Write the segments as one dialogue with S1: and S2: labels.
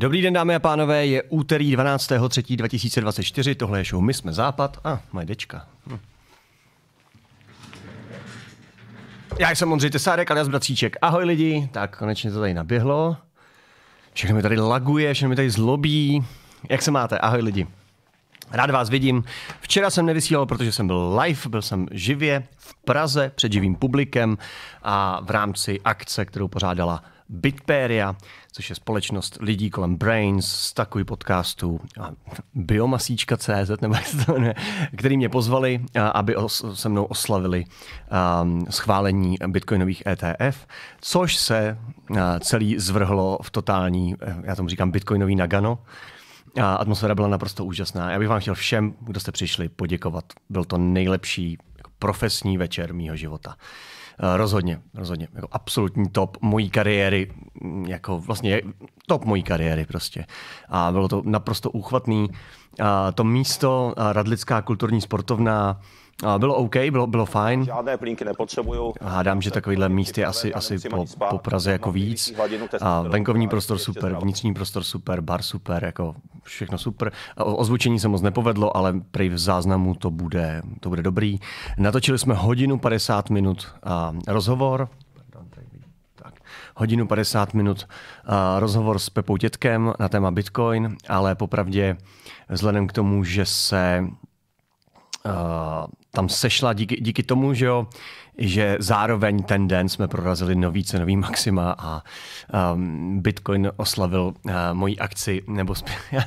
S1: Dobrý den, dámy a pánové, je úterý 12.3.2024, tohle je show My jsme Západ a ah, moje dečka. Hm. Já jsem Ondřej Tesárek, alias Bracíček. Ahoj lidi, tak konečně to tady naběhlo. Všechno mi tady laguje, všechno mi tady zlobí. Jak se máte? Ahoj lidi. Rád vás vidím. Včera jsem nevysílal, protože jsem byl live, byl jsem živě v Praze před živým publikem a v rámci akce, kterou pořádala Bitperia, což je společnost lidí kolem Brains, z takový podcastů a biomasíčka.cz, nebo jak se to jmenuje, který mě pozvali, aby se mnou oslavili um, schválení bitcoinových ETF, což se uh, celý zvrhlo v totální, eh, já tomu říkám bitcoinový nagano, a atmosféra byla naprosto úžasná. Já bych vám chtěl všem, kdo jste přišli, poděkovat. Byl to nejlepší jako profesní večer mýho života. Eh, rozhodně, rozhodně. Jako absolutní top mojí kariéry, mm, jako vlastně top mojí kariéry prostě. A bylo to naprosto úchvatný. A to místo, eh, Radlická kulturní sportovna, a bylo OK, bylo, bylo fajn.
S2: Žádné plínky nepotřebuju.
S1: Hádám, že takovýhle míst je asi, asi po, po Praze jako víc. A venkovní prostor super, vnitřní prostor super, bar super, jako všechno super. O, ozvučení se moc nepovedlo, ale prej v záznamu to bude, to bude dobrý. Natočili jsme hodinu 50 minut a rozhovor. hodinu 50 minut a rozhovor s Pepou Tětkem na téma Bitcoin, ale popravdě vzhledem k tomu, že se Eh, tam sešla díky, díky tomu, že jo, že zároveň ten den jsme prorazili nový cenový maxima a um, Bitcoin oslavil uh, moji akci, nebo já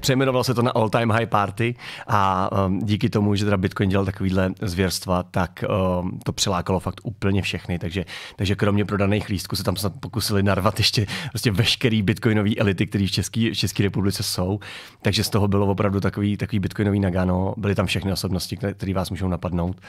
S1: přejmenovalo se to na All Time High Party a um, díky tomu, že teda Bitcoin dělal takovýhle zvěrstva, tak um, to přilákalo fakt úplně všechny, takže, takže kromě prodaných lístků se tam snad pokusili narvat ještě prostě veškerý bitcoinový elity, který v České, v České republice jsou, takže z toho bylo opravdu takový, takový bitcoinový nagano, byly tam všechny osobnosti, které vás můžou napadnout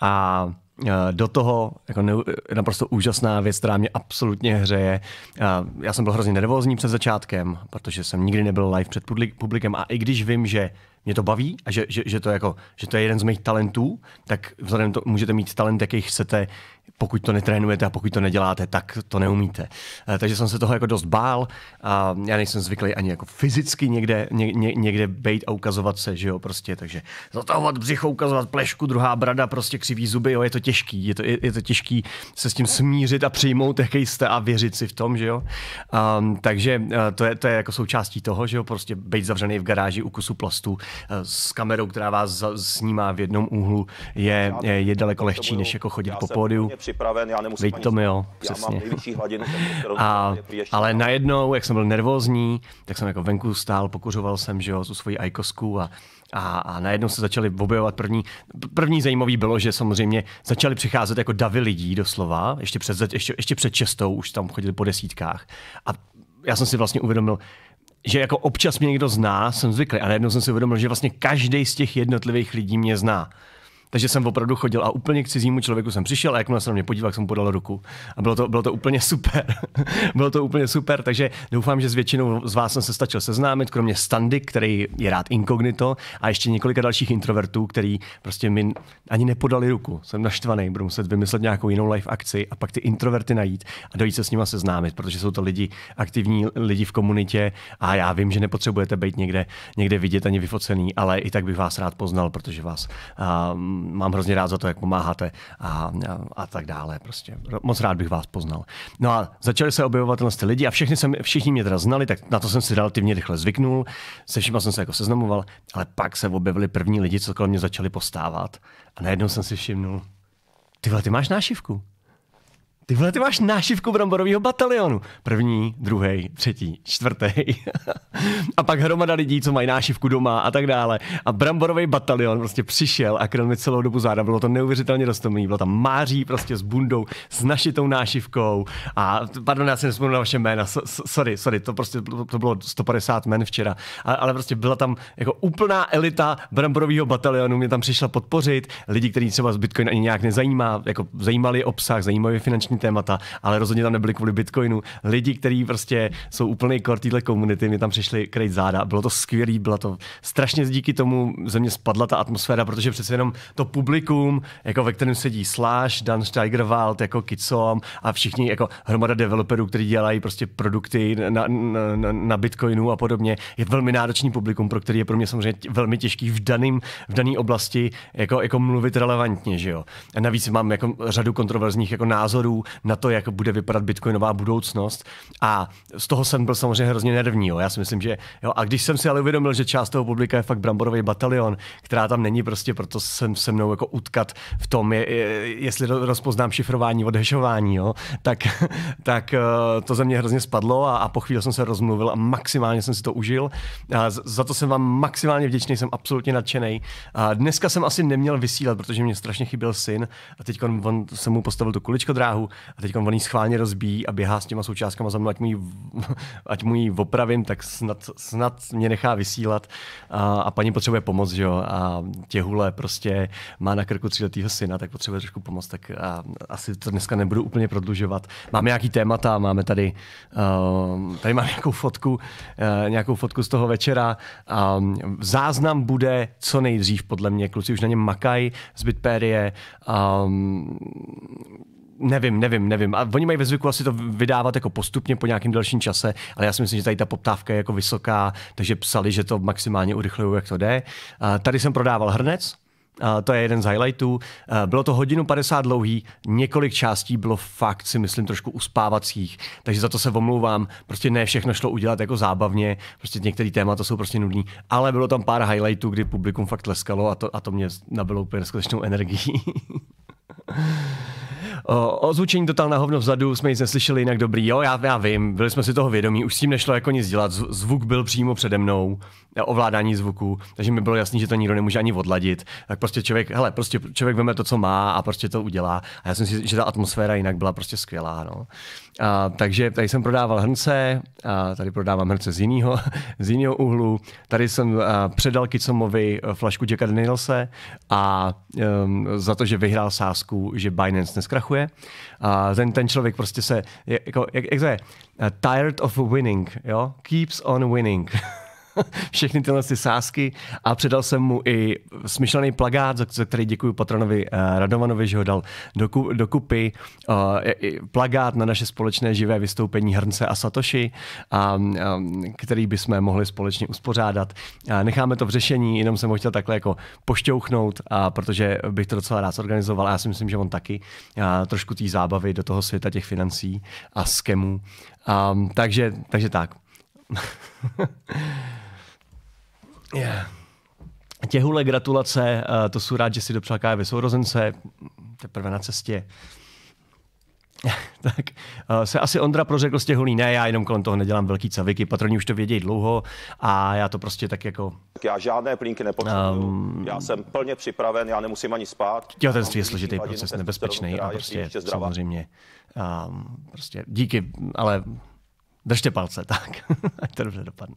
S1: a Eh, do toho jako ne, naprosto úžasná věc, která mě absolutně hřeje. Eh, já jsem byl hrozně nervózní před začátkem, protože jsem nikdy nebyl live před publikem a i když vím, že mě to baví a že, že, že, to, jako, že to je jeden z mých talentů, tak vzhledem to můžete mít talent, jaký chcete, pokud to netrénujete a pokud to neděláte, tak to neumíte. Eh, takže jsem se toho jako dost bál a já nejsem zvyklý ani jako fyzicky někde, ně, ně, někde bejt a ukazovat se, že jo, prostě, takže zatahovat břicho, ukazovat plešku, druhá brada, prostě křivý zuby, jo, je to těžký, je to, je, je to těžký se s tím smířit a přijmout, jaký jste a věřit si v tom, že jo. Um, takže eh, to je, to je jako součástí toho, že jo, prostě být zavřený v garáži u kusu plastu eh, s kamerou, která vás snímá v jednom úhlu, je, je, je daleko lehčí, než jako chodit po pódiu připraven, já nemusím Veď to mi jo, přesně. Já mám nejvyšší hladinu, a, ale najednou, jak jsem byl nervózní, tak jsem jako venku stál, pokuřoval jsem, že jo, tu svoji ajkosku a a, a najednou se začaly objevovat první. První zajímavý bylo, že samozřejmě začaly přicházet jako davy lidí doslova, ještě před, ještě, ještě před čestou už tam chodili po desítkách. A já jsem si vlastně uvědomil, že jako občas mě někdo zná, jsem zvyklý, a najednou jsem si uvědomil, že vlastně každý z těch jednotlivých lidí mě zná. Takže jsem opravdu chodil a úplně k cizímu člověku jsem přišel a jakmile se na mě podíval, jsem mu podal ruku. A bylo to, bylo to úplně super. bylo to úplně super, takže doufám, že s většinou z vás jsem se stačil seznámit, kromě Standy, který je rád inkognito, a ještě několika dalších introvertů, který prostě mi ani nepodali ruku. Jsem naštvaný, budu muset vymyslet nějakou jinou live akci a pak ty introverty najít a dojít se s nimi seznámit, protože jsou to lidi aktivní, lidi v komunitě a já vím, že nepotřebujete být někde, někde vidět ani vyfocený, ale i tak bych vás rád poznal, protože vás um, mám hrozně rád za to, jak pomáháte a, a, a tak dále. Prostě moc rád bych vás poznal. No a začaly se objevovat ty lidi a všichni, jsem, všichni mě teda znali, tak na to jsem si relativně rychle zvyknul, se všima jsem se jako seznamoval, ale pak se objevili první lidi, co kolem mě začali postávat a najednou jsem si všimnul, vole, ty máš nášivku ty vole, ty máš nášivku bramborového batalionu. První, druhý, třetí, čtvrtý. a pak hromada lidí, co mají nášivku doma a tak dále. A bramborový batalion prostě přišel a kryl mi celou dobu záda. Bylo to neuvěřitelně dostomný. Bylo tam máří prostě s bundou, s našitou nášivkou. A pardon, já si nespomínám na vaše jména. Sorry, sorry, to prostě to bylo 150 men včera. A, ale prostě byla tam jako úplná elita bramborového batalionu. Mě tam přišla podpořit. Lidi, kteří třeba z Bitcoin ani nějak nezajímá, jako zajímali obsah, zajímavý finanční zvláštní témata, ale rozhodně tam nebyli kvůli Bitcoinu. Lidi, kteří prostě jsou úplný kor téhle komunity, mě tam přišli krejt záda. Bylo to skvělý, bylo to strašně díky tomu ze mě spadla ta atmosféra, protože přece jenom to publikum, jako ve kterém sedí Slash, Dan Steigerwald, jako Kitsom a všichni jako hromada developerů, kteří dělají prostě produkty na, na, na, Bitcoinu a podobně, je velmi náročný publikum, pro který je pro mě samozřejmě velmi těžký v daným, v dané oblasti jako, jako mluvit relevantně, že jo. A navíc mám jako řadu kontroverzních jako názorů na to, jak bude vypadat bitcoinová budoucnost. A z toho jsem byl samozřejmě hrozně nervní. Jo. Já si myslím, že jo. A když jsem si ale uvědomil, že část toho publika je fakt bramborový batalion, která tam není prostě, proto jsem se mnou jako utkat v tom, je, je, jestli rozpoznám šifrování od hešování, jo, tak, tak eh, to ze mě hrozně spadlo a, a po chvíli jsem se rozmluvil a maximálně jsem si to užil. A za to jsem vám maximálně vděčný, jsem absolutně nadšený. dneska jsem asi neměl vysílat, protože mě strašně chyběl syn a teď on, on jsem mu postavil tu kuličko dráhu, a teď on jí schválně rozbíjí a běhá s těma součástkama za mnou, ať mu ji, ať mu ji opravím, tak snad, snad mě nechá vysílat a, a paní potřebuje pomoc, že jo, a těhule prostě má na krku tříletýho syna, tak potřebuje trošku pomoc, tak a, asi to dneska nebudu úplně prodlužovat. Máme nějaký témata, máme tady, uh, tady mám nějakou fotku, uh, nějakou fotku z toho večera a um, záznam bude co nejdřív, podle mě, kluci už na něm makají, zbyt périe, um, Nevím, nevím, nevím. A oni mají ve zvyku asi to vydávat jako postupně po nějakém dalším čase, ale já si myslím, že tady ta poptávka je jako vysoká, takže psali, že to maximálně urychlují, jak to jde. A tady jsem prodával hrnec, a to je jeden z highlightů. A bylo to hodinu 50 dlouhý, několik částí bylo fakt si myslím trošku uspávacích, takže za to se omlouvám. Prostě ne všechno šlo udělat jako zábavně, prostě některé témata jsou prostě nudní. ale bylo tam pár highlightů, kdy publikum fakt leskalo a to, a to mě nabilo úplně neskutečnou energii. O, ozvučení totál na hovno vzadu jsme nic neslyšeli jinak dobrý. Jo, já, já vím, byli jsme si toho vědomí, už s tím nešlo jako nic dělat. Zvuk byl přímo přede mnou, e, ovládání zvuku, takže mi bylo jasný, že to nikdo nemůže ani odladit. Tak prostě člověk, hele, prostě člověk veme to, co má a prostě to udělá. A já jsem si, že ta atmosféra jinak byla prostě skvělá. No. A, takže tady jsem prodával hrnce, a tady prodávám hrnce z jiného z jinýho úhlu. Tady jsem a, předal Kicomovi e, flašku Jacka Danielse a um, za to, že vyhrál sásku, že Binance neskrachuje krachuje. A ten, ten člověk prostě se, jako, jak, jak to je, tired of winning, jo? Keeps on winning. všechny tyhle ty sásky a předal jsem mu i smyšlený plagát, za který děkuji patronovi eh, Radovanovi, že ho dal dokupy, eh, plagát na naše společné živé vystoupení Hrnce a Satoshi, a, eh, který bychom mohli společně uspořádat. Necháme to v řešení, jenom jsem ho chtěl takhle jako pošťouchnout, a protože bych to docela rád organizoval já si myslím, že on taky trošku té zábavy do toho světa těch financí a skemů. Um, takže, takže tak. Yeah. Těhule gratulace, eh, to jsou rád, že si dopřál kávy sourozence, teprve na cestě. tak eh, se asi Ondra prořekl z těhulí, ne, já jenom kolem toho nedělám velký caviky, patroni už to vědějí dlouho a já to prostě tak jako...
S2: Tak já žádné plínky nepotřebuji, um, ehm, já jsem plně připraven, já nemusím ani spát. Těhotenství je složitý proces, nebezpečný a prostě
S1: samozřejmě, um, prostě díky, ale držte palce, tak, ať to dobře dopadne.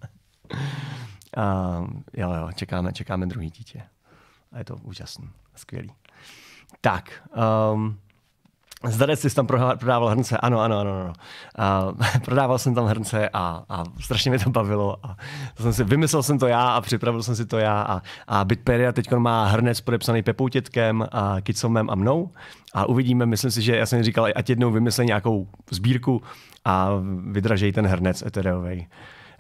S1: A jo, jo, čekáme, čekáme druhý dítě. A je to úžasný, skvělý. Tak, um, Zdarec jsi tam prodával hrnce, ano, ano, ano. ano. A prodával jsem tam hrnce a, a strašně mi to bavilo. A to jsem si, vymyslel jsem to já a připravil jsem si to já. A, a Bitperia teď má hrnec podepsaný Pepou Tětkem, a Kicomem a mnou. A uvidíme, myslím si, že já jsem říkal, ať jednou vymyslej nějakou sbírku a vydražej ten hrnec etereovej.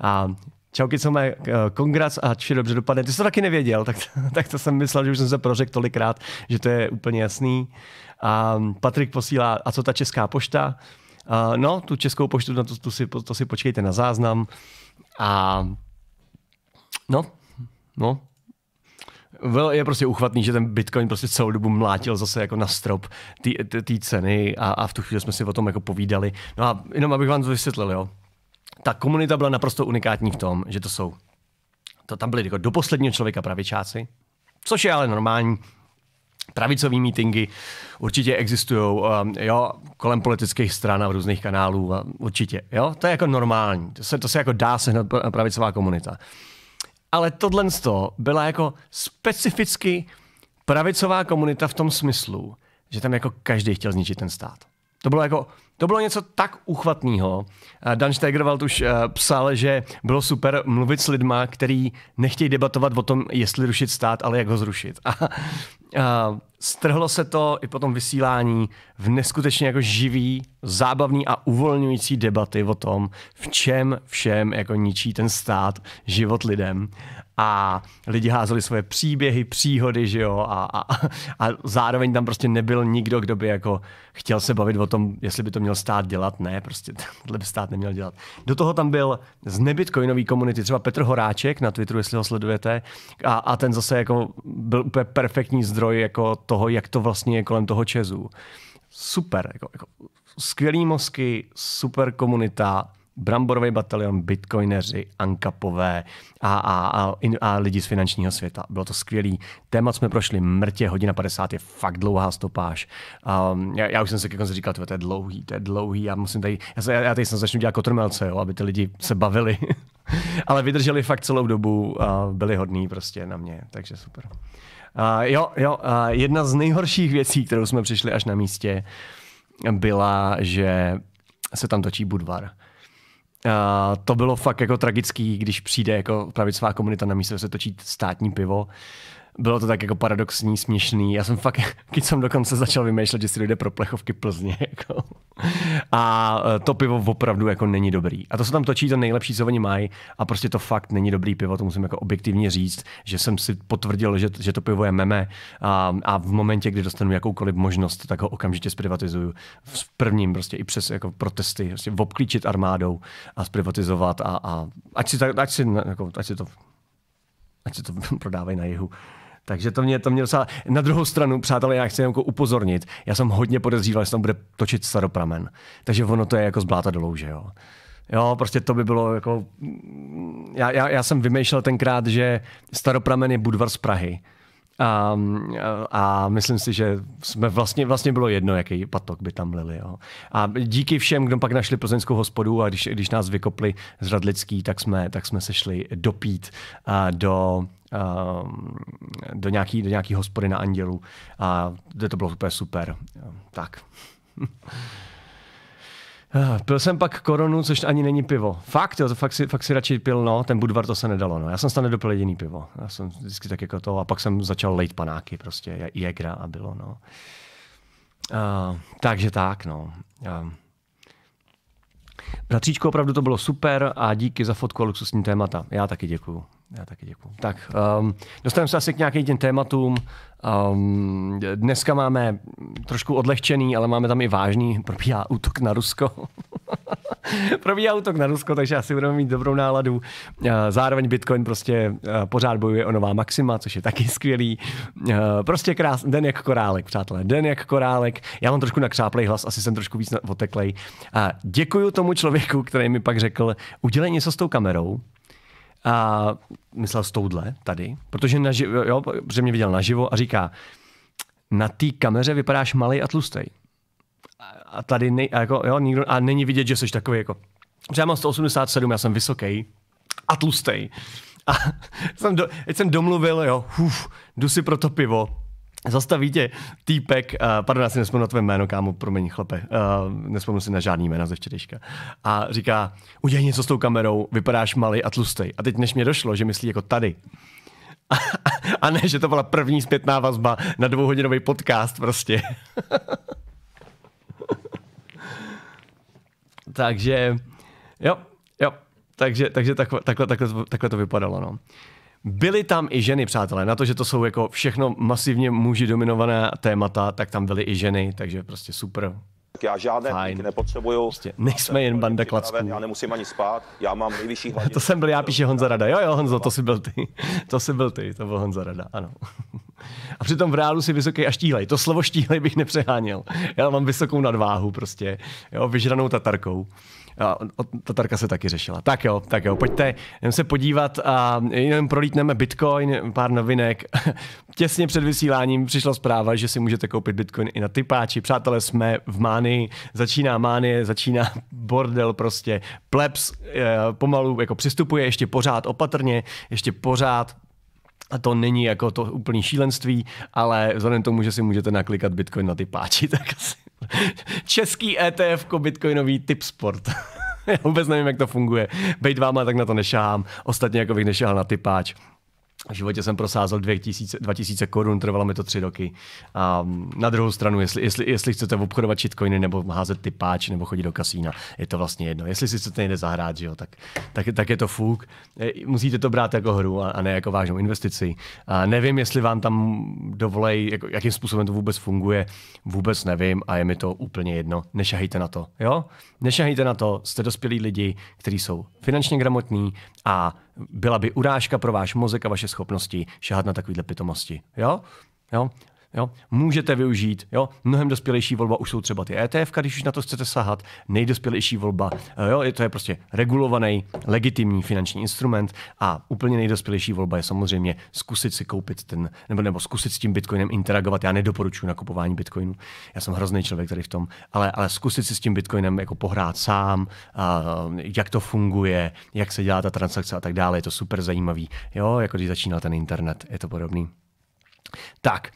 S1: A Čauky, co mé, eh, kongras a či dobře dopadne. Ty jsi to taky nevěděl, tak, tak to jsem myslel, že už jsem se prořekl tolikrát, že to je úplně jasný. A Patrik posílá, a co ta česká pošta? A no, tu českou poštu, na no, to, tu si, to si počkejte na záznam. A no, no, je prostě uchvatný, že ten Bitcoin prostě celou dobu mlátil zase jako na strop té ceny a, a v tu chvíli jsme si o tom jako povídali. No a jenom abych vám to vysvětlil, jo ta komunita byla naprosto unikátní v tom, že to jsou, to tam byly jako do posledního člověka pravičáci, což je ale normální, pravicové mítingy určitě existují um, jo, kolem politických stran a v různých kanálů, a určitě. Jo? To je jako normální, to se, to se jako dá sehnat pravicová komunita. Ale tohle byla jako specificky pravicová komunita v tom smyslu, že tam jako každý chtěl zničit ten stát. To bylo jako to bylo něco tak uchvatného. Eh, Dan Steigerwald už eh, psal, že bylo super mluvit s lidma, který nechtějí debatovat o tom, jestli rušit stát, ale jak ho zrušit. A, a strhlo se to i po tom vysílání v neskutečně jako živý, zábavný a uvolňující debaty o tom, v čem všem jako ničí ten stát život lidem a lidi házeli svoje příběhy, příhody, že jo, a, a, a zároveň tam prostě nebyl nikdo, kdo by jako chtěl se bavit o tom, jestli by to měl stát dělat, ne, prostě tohle by stát neměl dělat. Do toho tam byl z nebitcoinový komunity třeba Petr Horáček na Twitteru, jestli ho sledujete, a, a ten zase jako byl úplně perfektní zdroj jako toho, jak to vlastně je kolem toho Čezu. Super, jako, jako skvělý mozky, super komunita, Bramborový batalion, bitcoineři, ankapové a, a, a, a lidi z finančního světa. Bylo to skvělý. Témat jsme prošli mrtě, hodina 50 je fakt dlouhá stopáž. Um, já, já, už jsem se ke konci říkal, to je dlouhý, to je dlouhý, já musím tady, já, se, já tady jsem začnu dělat kotrmelce, jo, aby ty lidi se bavili. Ale vydrželi fakt celou dobu, uh, byli hodní prostě na mě, takže super. Uh, jo, jo, uh, jedna z nejhorších věcí, kterou jsme přišli až na místě, byla, že se tam točí Budvar. Uh, to bylo fakt jako tragický, když přijde jako pravicová komunita na místo, se točí státní pivo. Bylo to tak jako paradoxní, směšný. Já jsem fakt, když jsem dokonce začal vymýšlet, že si dojde pro plechovky Plzně. Jako. A eh, to pivo opravdu jako není dobrý. A to se tam točí to nejlepší, co oni mají. A prostě to fakt není dobrý pivo, to musím jako objektivně říct, že jsem si potvrdil, že, že to pivo je meme. A, a v momentě, kdy dostanu jakoukoliv možnost, tak ho okamžitě zprivatizuju. V prvním prostě i přes jako protesty, prostě obklíčit armádou a zprivatizovat a, a ať si, tak, ať si, jako, ať si to ať se to prodávají na jihu. Takže to mě, to mě docela... Na druhou stranu, přátelé, já chci jenom jako upozornit. Já jsem hodně podezříval, že tam bude točit staropramen. Takže ono to je jako zbláta dolů, že jo. Jo, prostě to by bylo jako... Já, já, já jsem vymýšlel tenkrát, že staropramen je budvar z Prahy. A, a, a myslím si, že jsme vlastně, vlastně bylo jedno, jaký patok by tam lili. Jo. A díky všem, kdo pak našli plzeňskou hospodu a když, když nás vykopli z Radlický, tak jsme, tak jsme se šli dopít a do Ehm, do nějaký, do nějaký hospody na Andělu a to bylo úplně super. Ehm, tak. Pil jsem pak koronu, což ani není pivo. Fakt, jo, to fakt si, fakt si radši pil, no, ten budvar to se nedalo, no. Já jsem tam nedopil jediný pivo. Já jsem vždycky tak jako to a pak jsem začal lejt panáky prostě, jegra a bylo, no. Uh, takže tak, no. Uh. Bratříčko, opravdu to bylo super a díky za fotku a luxusní témata. Já taky děkuju. Já taky děkuji. Tak, um, dostaneme se asi k nějakým těm tématům. Um, dneska máme trošku odlehčený, ale máme tam i vážný, probíhá útok na Rusko. probíhá útok na Rusko, takže asi budeme mít dobrou náladu. Uh, zároveň Bitcoin prostě uh, pořád bojuje o nová maxima, což je taky skvělý. Uh, prostě krás, den jak korálek, přátelé, den jak korálek. Já mám trošku nakřáplej hlas, asi jsem trošku víc oteklej. A děkuju tomu člověku, který mi pak řekl, udělej něco s tou kamerou, a myslel s touhle tady, protože, naživo, jo, protože mě viděl naživo a říká, na té kameře vypadáš malý a tlustej. A tady ne- a jako, jo, nikdo, a není vidět, že jsi takový jako. Protože já mám 187, já jsem vysoký a tlustej. A jsem do, teď jsem domluvil, jo, uf, jdu si pro to pivo, Zastaví tě týpek, uh, pardon, já si nespomenu na tvé jméno, kámo, promiň, chlape, uh, nespomenu si na žádný jméno ze včerejška. A říká, udělej něco s tou kamerou, vypadáš malý a tlustej. A teď než mě došlo, že myslí jako tady, a, ne, že to byla první zpětná vazba na dvouhodinový podcast prostě. takže, jo, jo, takže, takže takhle, takhle, takhle, to vypadalo, no. Byly tam i ženy, přátelé, na to, že to jsou jako všechno masivně muži dominované témata, tak tam byly i ženy, takže prostě super.
S2: Tak já žádné Fajn. nepotřebuju. Prostě nejsme jen banda klacků. Já nemusím ani spát, já mám nejvyšší hladinu. to
S1: jsem byl, já píše Honza Rada. Jo, jo, Honzo, to jsi byl ty. To jsi byl ty, to byl Honza Rada, ano. A přitom v reálu si vysoký a štíhlej. To slovo štíhlej bych nepřeháněl. Já mám vysokou nadváhu prostě, jo, vyžranou tatarkou. Tatarka se taky řešila. Tak jo, tak jo, pojďte jdeme se podívat a jenom prolítneme Bitcoin, pár novinek. Těsně před vysíláním přišla zpráva, že si můžete koupit Bitcoin i na typáči. Přátelé, jsme v Mány, začíná Mánie, začíná bordel prostě. Plebs eh, pomalu jako přistupuje ještě pořád opatrně, ještě pořád a to není jako to úplný šílenství, ale vzhledem tomu, že si můžete naklikat Bitcoin na ty páči, tak asi Český ETF bitcoinový tip sport. Já vůbec nevím, jak to funguje. Bejt váma, tak na to nešám. Ostatně jako bych nešel na typáč v životě jsem prosázel 2000, 2000 korun, trvalo mi to tři roky. A na druhou stranu, jestli, jestli, jestli chcete obchodovat shitcoiny nebo házet ty páč nebo chodit do kasína, je to vlastně jedno. Jestli si chcete někde zahrát, že jo, tak, tak, tak je to fuk. E, musíte to brát jako hru a, a ne jako vážnou investici. A nevím, jestli vám tam dovolej, jak, jakým způsobem to vůbec funguje, vůbec nevím a je mi to úplně jedno. Nešahejte na to, jo? Nešahejte na to, jste dospělí lidi, kteří jsou finančně gramotní a byla by urážka pro váš mozek a vaše schopnosti šahat na takovýhle pitomosti. Jo? Jo? Jo? Můžete využít. Jo? Mnohem dospělejší volba už jsou třeba ty ETF, když už na to chcete sahat. Nejdospělejší volba, jo? Je to je prostě regulovaný, legitimní finanční instrument a úplně nejdospělejší volba je samozřejmě zkusit si koupit ten, nebo, nebo zkusit s tím bitcoinem interagovat. Já nedoporučuji nakupování bitcoinu. Já jsem hrozný člověk tady v tom, ale, ale zkusit si s tím bitcoinem jako pohrát sám, a, jak to funguje, jak se dělá ta transakce a tak dále. Je to super zajímavý. Jo, jako když začínal ten internet, je to podobný. Tak,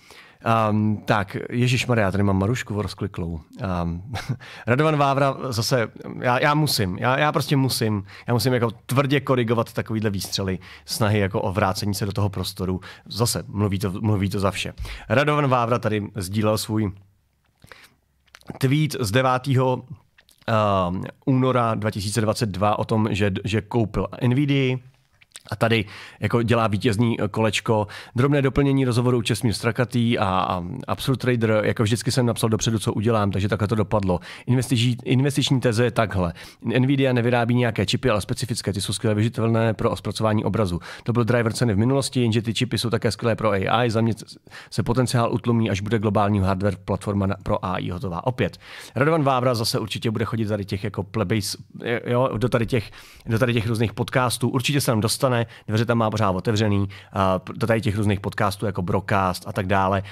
S1: Um, tak, Ježíš Maria, tady mám Marušku rozkliklou. Um, Radovan Vávra zase, já, já musím, já, já, prostě musím, já musím jako tvrdě korigovat takovýhle výstřely, snahy jako o vrácení se do toho prostoru. Zase, mluví to, mluví to za vše. Radovan Vávra tady sdílel svůj tweet z 9. Uh, ehm, února 2022 o tom, že, že koupil NVIDIA, a tady jako dělá vítězní eh, kolečko. Drobné doplnění rozhovoru Česmír Strakatý a, a Absolut Trader, jako vždycky jsem napsal dopředu, co udělám, takže takhle to dopadlo. Investiční, investiční teze je takhle. Nvidia nevyrábí nějaké čipy, ale specifické, ty jsou skvěle vyžitelné pro zpracování obrazu. To byl driver ceny v minulosti, jenže ty čipy jsou také skvělé pro AI, za mě se potenciál utlumí, až bude globální hardware platforma pro AI hotová. Opět. Radovan Vávra zase určitě bude chodit tady těch jako plebejs, jo, do tady těch, do tady těch různých podcastů. Určitě se nám dostane zůstane, dveře tam má pořád otevřený, do tady těch různých podcastů jako Brocast a tak dále,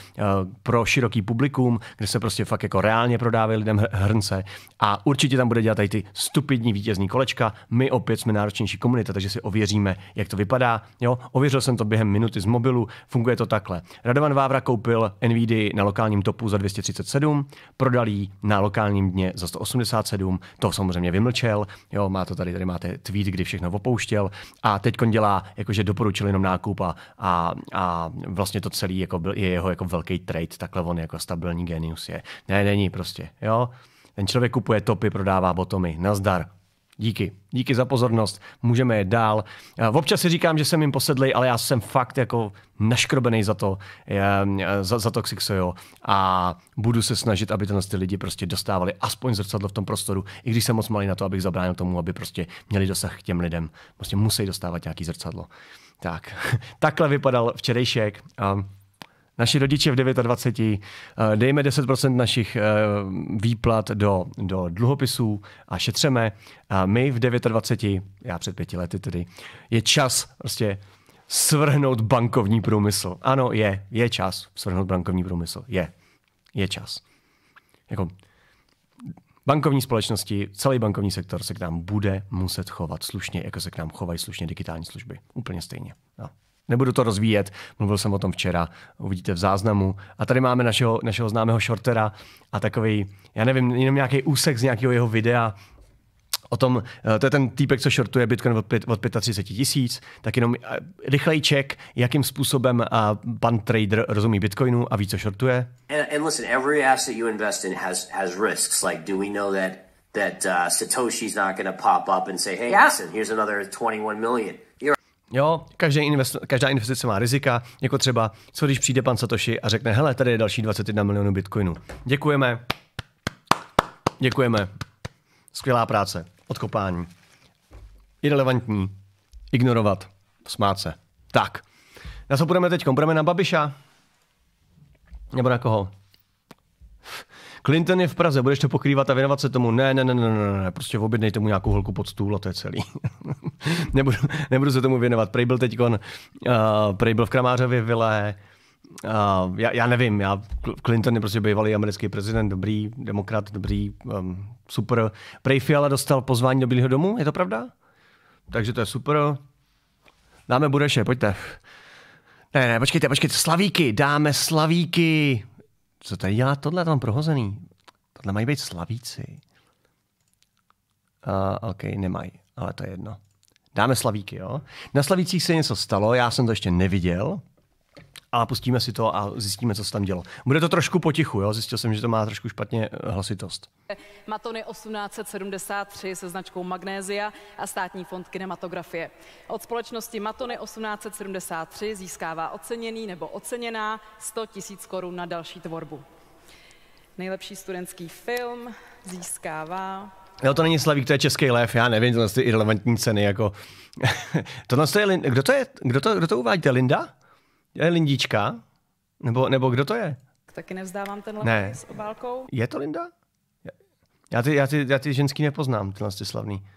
S1: pro široký publikum, kde se prostě fakt jako reálně prodávají lidem hrnce a určitě tam bude dělat tady ty stupidní vítězní kolečka. My opět jsme náročnější komunita, takže si ověříme, jak to vypadá. Jo, ověřil jsem to během minuty z mobilu, funguje to takhle. Radovan Vávra koupil NVD na lokálním topu za 237, prodal jí na lokálním dně za 187, to samozřejmě vymlčel, jo, má to tady, tady máte tweet, kdy všechno opouštěl a teď dělá, jakože doporučil jenom nákup a, a, a vlastně to celý jako byl, je jeho jako velký trade, takhle on jako stabilní genius je. Ne, není prostě, jo. Ten člověk kupuje topy, prodává botomy, nazdar, Díky. Díky za pozornost. Můžeme je dál. Eh, občas si říkám, že jsem jim posedlý, ale já jsem fakt jako naškrobený za to, eh, za, za Toxic Sojo a budu se snažit, aby tenhle ty lidi prostě dostávali aspoň zrcadlo v tom prostoru, i když jsem moc malý na to, abych zabránil tomu, aby prostě měli dosah k těm lidem. Prostě musí dostávat nějaký zrcadlo. Tak, takhle vypadal včerejšek. Um, naši rodiče v 29, eh, dejme 10% našich eh, výplat do, do dluhopisů a šetřeme. A my v 29, já před pěti lety tedy, je čas prostě svrhnout bankovní průmysl. Ano, je, je čas svrhnout bankovní průmysl. Je, je čas. Jako, bankovní společnosti, celý bankovní sektor se k nám bude muset chovat slušně, jako se k nám chovají slušně digitální služby. Úplně stejně. No. Nebudu to rozvíjet, mluvil jsem o tom včera, uvidíte v záznamu. A tady máme našeho, našeho známého shortera a takový, já nevím, jenom nějaký úsek z nějakého jeho videa, o tom, eh, to je ten týpek, co shortuje Bitcoin od, od 35 tisíc, tak jenom eh, rychlej ček, jakým způsobem eh, pan trader rozumí Bitcoinu a ví, co shortuje. And, and listen, every asset you invest in has, has risks. Like, do we know that, that uh, Satoshi's not going to pop up and say, hey, yeah. listen, here's another 21 million. Jo, každý invest, každá investice má rizika, jako třeba, co když přijde pan Satoshi a řekne, hele, tady je další 21 milionů bitcoinů. Děkujeme. Děkujeme. Skvělá práce. Odkopání. Irrelevantní. Ignorovat. Smát se. Tak. Na co budeme teď? Budeme na Babiša? Nebo na koho? Clinton je v Praze, budeš to pokrývat a věnovat se tomu. Ne, ne, ne, ne, ne, ne. prostě objednejte mu nějakou holku pod stůl a to je celý. nebudu, nebudu, se tomu věnovat. Prej byl teď uh, prej byl v Kramářově vile, Uh, já, já nevím, já, Clinton je prostě bývalý americký prezident, dobrý, demokrat, dobrý, um, super. Prej Fiala dostal pozvání do Bílého domu, je to pravda? Takže to je super. Dáme Bureše, pojďte. Ne, ne, počkejte, počkejte, Slavíky, dáme Slavíky co tady dělá tohle tam prohozený? Tohle mají být slavíci. Uh, OK, nemají, ale to je jedno. Dáme slavíky, jo? Na slavících se něco stalo, já jsem to ještě neviděl, a pustíme si to a zjistíme, co se tam dělo. Bude to trošku potichu, jo? zjistil jsem, že to má trošku špatně eh, hlasitost.
S2: Matony
S3: 1873 se značkou Magnézia a státní fond kinematografie. Od společnosti Matony 1873 získává oceněný nebo oceněná 100 000 korun na další tvorbu. Nejlepší studentský film získává
S1: Jo, to není Slavík, to je Český lév, já nevím, to ty irrelevantní ceny, jako... tohle je, kdo to je, kdo to, kdo to uvádíte, Linda? je Lindička? Nebo, nebo kdo to je?
S3: Taky nevzdávám ten ne. s obálkou. Je to Linda?
S1: Já ty, já ty, já ty ženský nepoznám, tyhle ty slavný.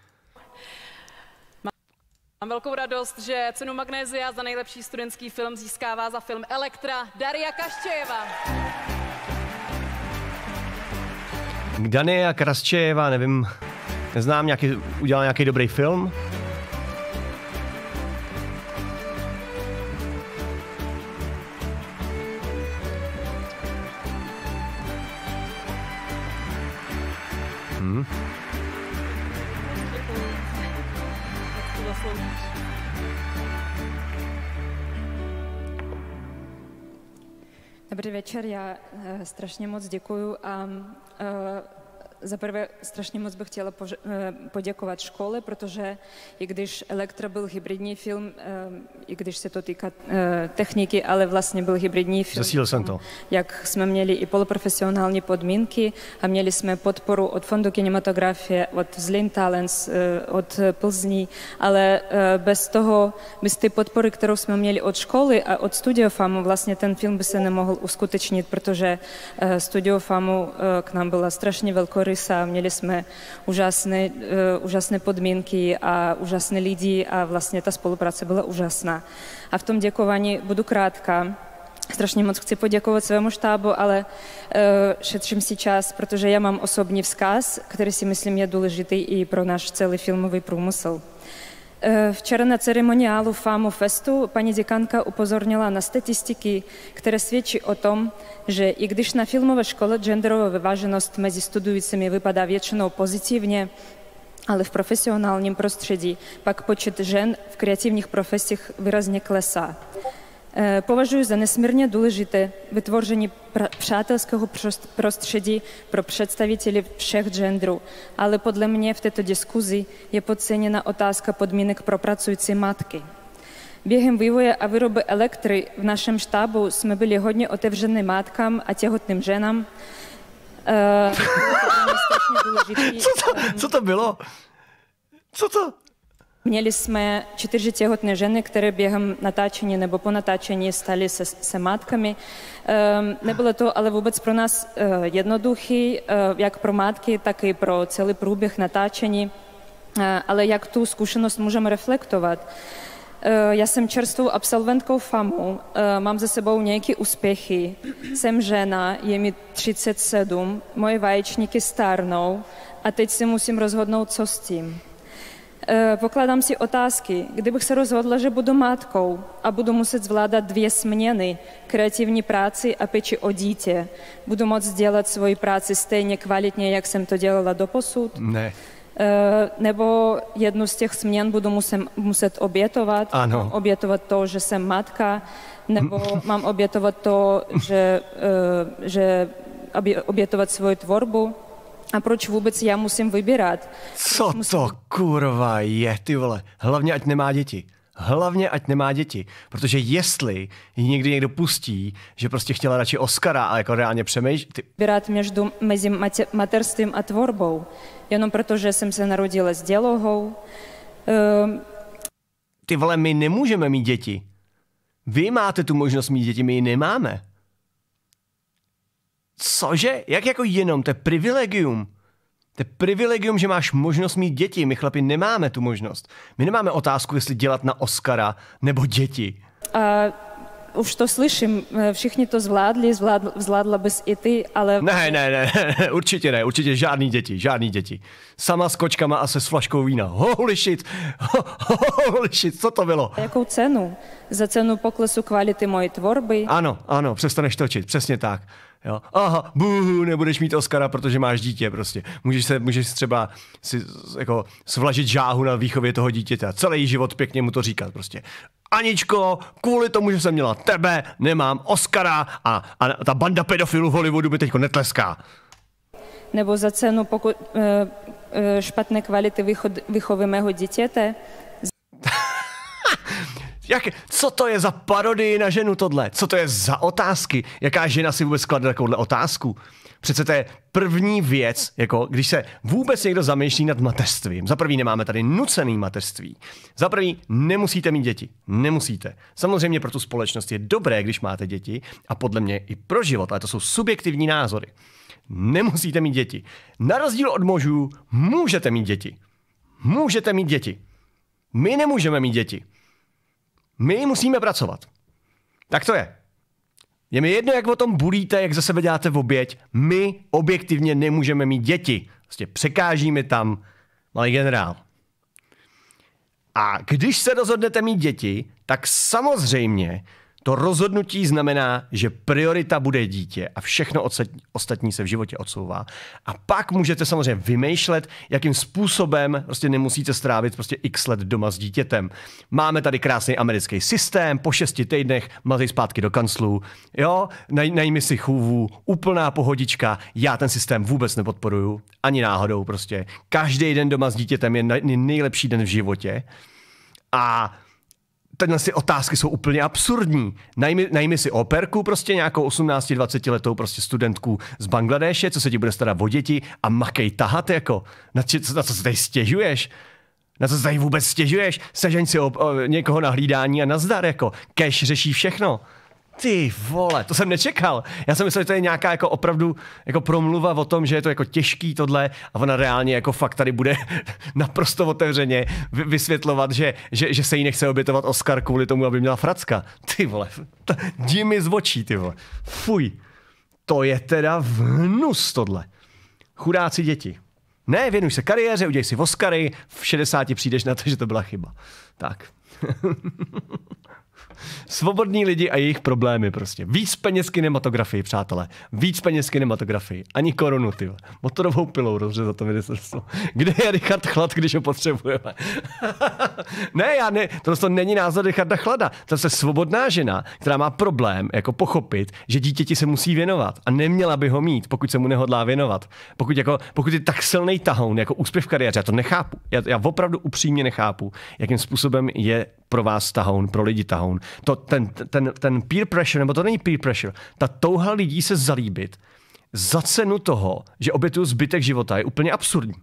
S3: Mám velkou radost, že cenu Magnézia za nejlepší studentský film získává za film Elektra Daria Kaštějeva.
S1: Daria Kaštějeva, nevím, neznám, nějaký, udělal nějaký dobrý film.
S2: Mhm.
S3: Dobrý večer, já eh, strašně moc děkuju a eh, za prvé strašně moc bych chtěla eh, poděkovat škole, protože i když Elektra byl hybridní film, eh, i když se to týká eh, techniky, ale vlastně byl hybridní film. Zasíl jsem to. Jak jsme měli i poloprofesionální podmínky a měli jsme podporu od Fondu kinematografie, od Zlin Talents, od Plzní, ale bez toho, bez té podpory, kterou jsme měli od školy a od Studio FAMu, vlastně ten film by se nemohl uskutečnit, protože Studio FAMu k nám byla strašně velkou Borisa, měli jsme úžasné, eh, úžasné podmínky a úžasné lidi a vlastně ta spolupráce byla úžasná. A v tom děkování budu krátká. Strašně moc chci poděkovat svému štábu, ale uh, šetřím si čas, protože já mám osobní vzkaz, který si myslím je důležitý i pro náš celý filmový průmysl. Včera na ceremoniálu FAMO Festu paní děkanka upozornila na statistiky, které svědčí o tom, že i když na filmové škole genderová vyváženost mezi studujícími vypadá většinou pozitivně, ale v profesionálním prostředí pak počet žen v kreativních profesích výrazně klesá. Považuji za nesmírně důležité vytvoření přátelského prostředí pro představitele všech genderů, ale podle mě v této diskuzi je podceněna otázka podmínek pro pracující matky. Během vývoje a výroby elektry v našem štábu jsme byli hodně otevřený matkám a těhotným ženám. Eh, co, to, co to bylo? Co to? Měli jsme čtyři těhotné ženy, které během natáčení nebo po natáčení staly se, se matkami. Ehm, nebylo to ale vůbec pro nás uh, jednoduchý, eh, jak pro matky, tak i pro celý průběh natáčení, eh, ale jak tu zkušenost můžeme reflektovat. Já jsem čerstvou absolventkou FAMu, mám za sebou nějaké úspěchy, jsem žena, je mi 37, moje vaječníky stárnou a teď si musím rozhodnout, co s tím. Eh, pokládám si otázky, kdybych se rozhodla, že budu matkou a budu muset zvládat dvě směny, kreativní práci a peči o dítě, budu moct dělat svoji práci stejně kvalitně, jak jsem to dělala doposud? Ne. Eh, nebo jednu z těch směn budu musem, muset obětovat. Ano. Obětovat to, že jsem matka, nebo mám obětovat to, že, eh, že obětovat svoji tvorbu. A proč vůbec já musím vybírat?
S1: Co musím... to kurva je, ty vole? Hlavně, ať nemá děti. Hlavně, ať nemá děti. Protože jestli ji někdy někdo pustí, že prostě chtěla radši Oscara a jako reálně přemýšlí...
S3: Vybírat mezi, mezi materstvím a tvorbou. Jenom protože jsem se narodila s dělohou. Um...
S1: Ty vole, my nemůžeme mít děti. Vy máte tu možnost mít děti, my ji nemáme. Cože? Jak jako jenom? To je privilegium. To je privilegium, že máš možnost mít děti. My chlapi nemáme tu možnost. My nemáme otázku, jestli dělat na Oscara nebo děti.
S3: A už to slyším, e, všichni to zvládli, zvládl, zvládla bys i ty, ale...
S1: Ne, ne, ne, ne, určitě ne, určitě žádný děti, žádný děti. Sama s kočkama a se s flaškou vína. Holy shit, holy shit, co to bylo?
S3: Jakou cenu? Za cenu poklesu kvality mojej tvorby?
S1: Ano, ano, přestaneš točit, přesně tak. Jo. Aha, buhu, nebudeš mít Oscara, protože máš dítě prostě. Můžeš, se, můžeš třeba si jako svlažit žáhu na výchově toho dítěte a celý život pěkně mu to říkat prostě. Aničko, kvůli tomu, že jsem měla tebe, nemám Oscara a, a ta banda pedofilů v Hollywoodu by teďko netleská.
S3: Nebo za cenu pokud, eh, eh, špatné kvality výchovy mého dítěte.
S1: Jak, co to je za parodii na ženu tohle? Co to je za otázky? Jaká žena si vůbec klade takovouhle otázku? Přece to je první věc, jako když se vůbec někdo zamýšlí nad mateřstvím. Za prvý nemáme tady nucený mateřství. Za prvý nemusíte mít děti. Nemusíte. Samozřejmě pro tu společnost je dobré, když máte děti a podle mě i pro život, ale to jsou subjektivní názory. Nemusíte mít děti. Na rozdíl od mužů můžete mít děti. Můžete mít děti. My nemůžeme mít děti. My musíme pracovat. Tak to je. Je mi jedno, jak o tom bulíte, jak za sebe děláte v oběť. My objektivně nemůžeme mít děti. Prostě překáží mi tam malý generál. A když se rozhodnete mít děti, tak samozřejmě to rozhodnutí znamená, že priorita bude dítě a všechno ostatní se v životě odsouvá. A pak můžete samozřejmě vymýšlet, jakým způsobem prostě nemusíte strávit prostě x let doma s dítětem. Máme tady krásný americký systém, po šesti týdnech mazej zpátky do kanclu, jo, naj, najmi si chůvu, úplná pohodička, já ten systém vůbec nepodporuju, ani náhodou prostě. Každý den doma s dítětem je nejlepší den v životě. A tenhle si otázky jsou úplně absurdní. Najmi, najmi si operku, prostě nějakou 18-20 letou prostě studentku z Bangladéše, co se ti bude starat o děti a makej tahat jako. Na, či, na co se tady stěžuješ? Na co se tady vůbec stěžuješ? Sežeň si o, o, někoho na hlídání a nazdar jako. Cash řeší všechno ty vole, to jsem nečekal. Já jsem myslel, že to je nějaká jako opravdu jako promluva o tom, že je to jako těžký tohle a ona reálně jako fakt tady bude naprosto otevřeně vysvětlovat, že, že, že se jí nechce obětovat Oscar kvůli tomu, aby měla fracka. Ty vole, dí mi z očí, ty vole. Fuj, to je teda vnus tohle. Chudáci děti. Ne, věnuj se kariéře, udělej si Oscary, v 60 přijdeš na to, že to byla chyba. Tak. Svobodní lidi a jejich problémy prostě. Víc peněz kinematografii, přátelé. Víc peněz kinematografii. Ani korunu, ty. Motorovou pilou za to ministerstvo. Kde je Richard Chlad, když ho potřebujeme? ne, já ne, to prostě není názor Richarda Chlada. To je svobodná žena, která má problém jako pochopit, že dítěti se musí věnovat a neměla by ho mít, pokud se mu nehodlá věnovat. Pokud, jako, pokud je tak silný tahoun jako úspěch v kariéře, já to nechápu. Já, já opravdu upřímně nechápu, jakým způsobem je pro vás tahoun, pro lidi tahoun to, ten, ten, ten peer pressure, nebo to není peer pressure, ta touha lidí se zalíbit za cenu toho, že obětují zbytek života, je úplně absurdní.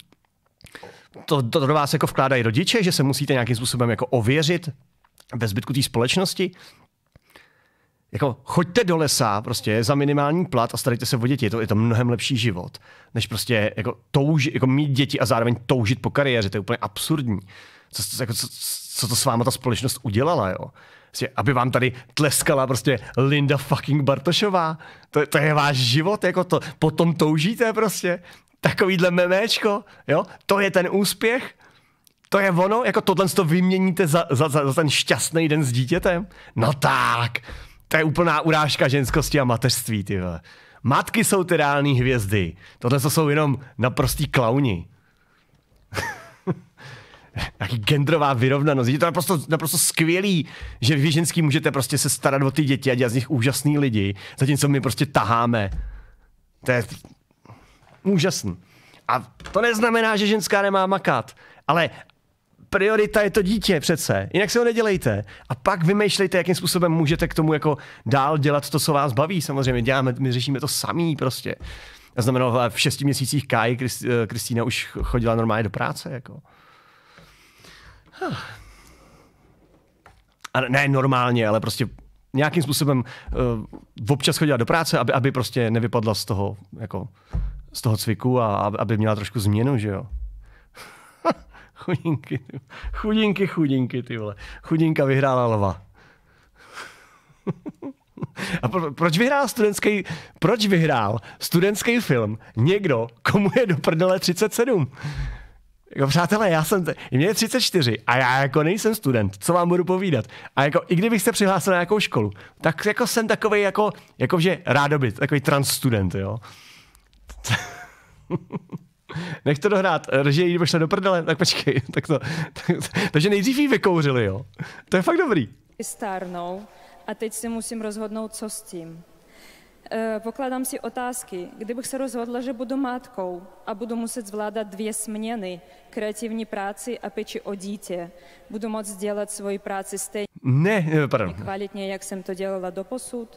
S1: To, to do vás jako vkládají rodiče, že se musíte nějakým způsobem jako ověřit ve zbytku té společnosti. Jako choďte do lesa prostě za minimální plat a starejte se o děti, je to, je to mnohem lepší život, než prostě jako, touži, jako mít děti a zároveň toužit po kariéře, to je úplně absurdní. Co, jako, co, co to s váma ta společnost udělala, jo? Prostě, aby vám tady tleskala prostě Linda fucking Bartošová. To, to je váš život, jako to, potom toužíte prostě. Takovýhle memečko, jo? To je ten úspěch. To je ono, jako tohle to vyměníte za, za, za, za ten šťastný den s dítětem. No tak, to je úplná urážka ženskosti a mateřství, ty vole. Matky jsou ty reální hvězdy. Tohle to jsou jenom naprostý klauni jaký genderová vyrovnanost. Je to naprosto, naprosto skvělý, že vy ženský můžete prostě se starat o ty děti a dělat z nich úžasný lidi, zatímco my prostě taháme. To je úžasný. A to neznamená, že ženská nemá makat, ale priorita je to dítě přece, jinak se ho nedělejte. A pak vymýšlejte, jakým způsobem můžete k tomu jako dál dělat to, co vás baví. Samozřejmě děláme, my řešíme to samý prostě. A znamenalo, v šesti měsících Kai eh, Kristýna už chodila normálně do práce. Jako. A ne normálně, ale prostě nějakým způsobem uh, občas chodila do práce, aby, aby prostě nevypadla z toho, jako, z toho cviku a aby měla trošku změnu, že jo. chudinky, chudinky, chudinky, ty vole. Chudinka vyhrála lva. A pro, proč vyhrál studentský, proč vyhrál studentský film někdo, komu je do prdele 37? Jako, přátelé, já jsem, mě je 34 a já jako nejsem student, co vám budu povídat. A jako, i kdybych se přihlásil na nějakou školu, tak jako jsem takový jako, jako že rádobyt, takový transstudent, jo. Nech to dohrát, režie jí pošle do prdele, tak počkej, tak to, tak, takže nejdřív jí vykouřili, jo. To je fakt dobrý.
S3: Stárnou a teď si musím rozhodnout, co s tím. Eh, pokládám si otázky, kdybych se rozhodla, že budu matkou a budu muset zvládat dvě směny kreativní práci a peči o dítě, budu moct dělat svoji práci stejně
S1: ne, eh, pardon. kvalitně,
S3: jak jsem to dělala do posud,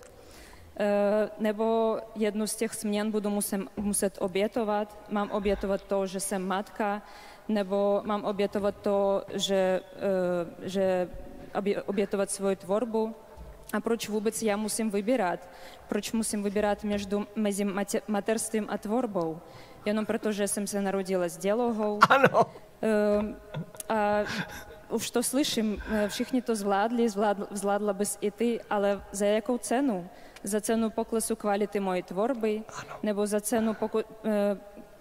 S3: eh, nebo jednu z těch směn budu musem, muset obětovat, mám obětovat to, že jsem matka, nebo mám obětovat to, že, že obětovat svoji tvorbu, А проч vůbec já musím vybírat. Proč musím vybírat mezi mezím materstvom a tvorbou? Jenom proto, že jsem se narodila s dělohou. Ano. E, a už to slyším, všichni to zvládli, zvládla, zvládla bys i ty, ale za jakou cenu? Za cenu poklesu kvality mojej tvorby? Ano. Nebo za cenu poku, e,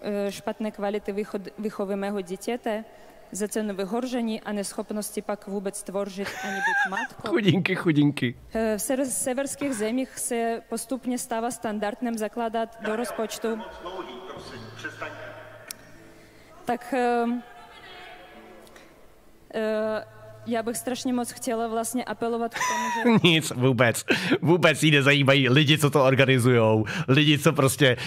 S3: e, špatné kvality východ, výchovy mého dítěte? za cenu vyhoržení a neschopnosti pak vůbec tvořit ani být matkou. Chudinky, chudinky. Eh, v severských zemích se postupně stává standardem zakládat do rozpočtu. Tak eh, eh, já bych strašně moc chtěla vlastně apelovat k tomu,
S1: že... Nic, vůbec. Vůbec jí nezajímají lidi, co to organizujou. Lidi, co prostě...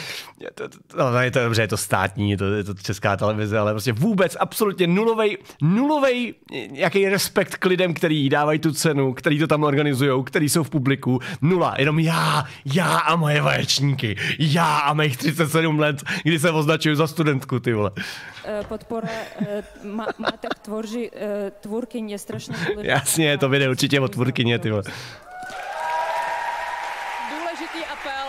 S1: No, je to dobře, je to státní, je to, je to česká televize, ale prostě vůbec absolutně nulovej, nulovej jaký respekt k lidem, který jí dávají tu cenu, který to tam organizujou, který jsou v publiku. Nula. Jenom já, já a moje vaječníky. Já a mých 37 let, kdy se označuju za studentku, ty vole.
S3: Eh, podpora eh, matek tvorži, eh, tvůrkyně strašně důležitý.
S1: Jasně, to vyjde určitě od tvůrkyně, ty vole.
S3: Důležitý apel.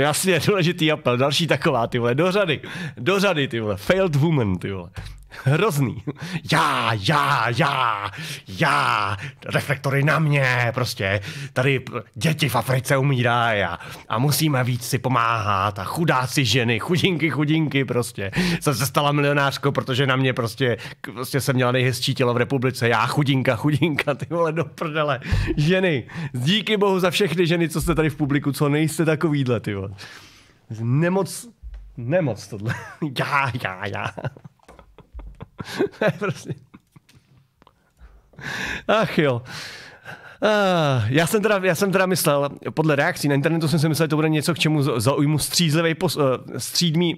S1: Jasně, důležitý apel. Další taková, ty vole, do řady. Do řady, ty vole. Failed woman, ty vole. Hrozný. Já, já, já, já, reflektory na mě, prostě. Tady děti v Africe umírají a, a musíme víc si pomáhat a chudáci ženy, chudinky, chudinky, prostě. Jsem se stala milionářkou, protože na mě prostě, prostě jsem měla nejhezčí tělo v republice. Já, chudinka, chudinka, ty vole, do prdele. Ženy, díky bohu za všechny ženy, co jste tady v publiku, co nejste takovýhle, ty vole. Nemoc, nemoc tohle. Já, já, já. ne, prostě. Ach jo. Uh, já jsem, teda, já jsem teda myslel, podle reakcí na internetu jsem si myslel, že to bude něco, k čemu zaujmu střízlivý, pos, uh, střídmý,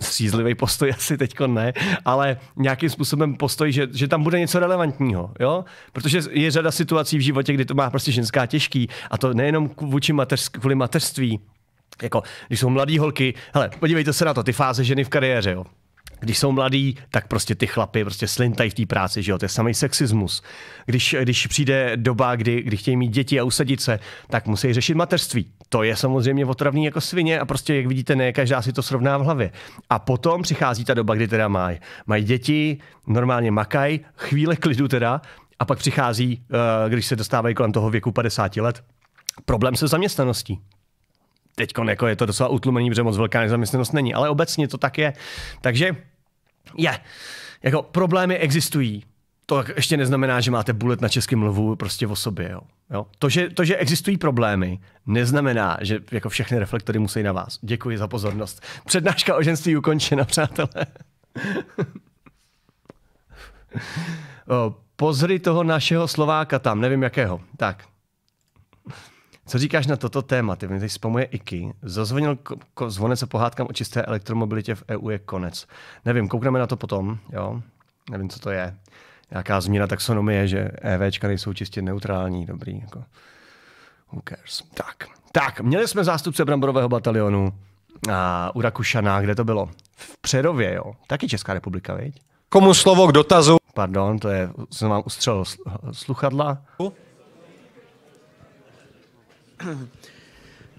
S1: střízlivý postoj asi teďko ne, ale nějakým způsobem postoj, že, že tam bude něco relevantního, jo? Protože je řada situací v životě, kdy to má prostě ženská těžký a to nejenom vůči mateřsk, kvůli mateřství, jako, když jsou mladé holky, hele, podívejte se na to, ty fáze ženy v kariéře, jo když jsou mladí, tak prostě ty chlapy prostě slintají v té práci, že jo, to je samý sexismus. Když, když přijde doba, kdy, kdy chtějí mít děti a usadit se, tak musí řešit mateřství. To je samozřejmě otravný jako svině a prostě, jak vidíte, ne každá si to srovná v hlavě. A potom přichází ta doba, kdy teda mají. Mají děti, normálně makají, chvíle klidu teda, a pak přichází, eh, když se dostávají kolem toho věku 50 let, problém se zaměstnaností teď jako je to docela utlumený, protože moc velká nezaměstnanost není, ale obecně to tak je. Takže je. Jako problémy existují. To ještě neznamená, že máte bulet na českém lvu prostě o sobě. Jo. Jo? To, že, to, že existují problémy, neznamená, že jako všechny reflektory musí na vás. Děkuji za pozornost. Přednáška o ženství ukončena, přátelé. Pozry toho našeho Slováka tam, nevím jakého. Tak. Co říkáš na toto téma? Ty mi teď vzpomuje IKI. Zazvonil ko- zvonec se pohádkám o čisté elektromobilitě v EU je konec. Nevím, koukneme na to potom, jo? Nevím, co to je. Nějaká změna taxonomie, že EVčka nejsou čistě neutrální, dobrý, jako. Who cares? Tak. Tak, měli jsme zástupce bramborového batalionu a u Rakušana, kde to bylo? V Přerově, jo. Taky Česká republika, viď? Komu slovo k dotazu? Pardon, to je, jsem vám ustřelil sluchadla. U?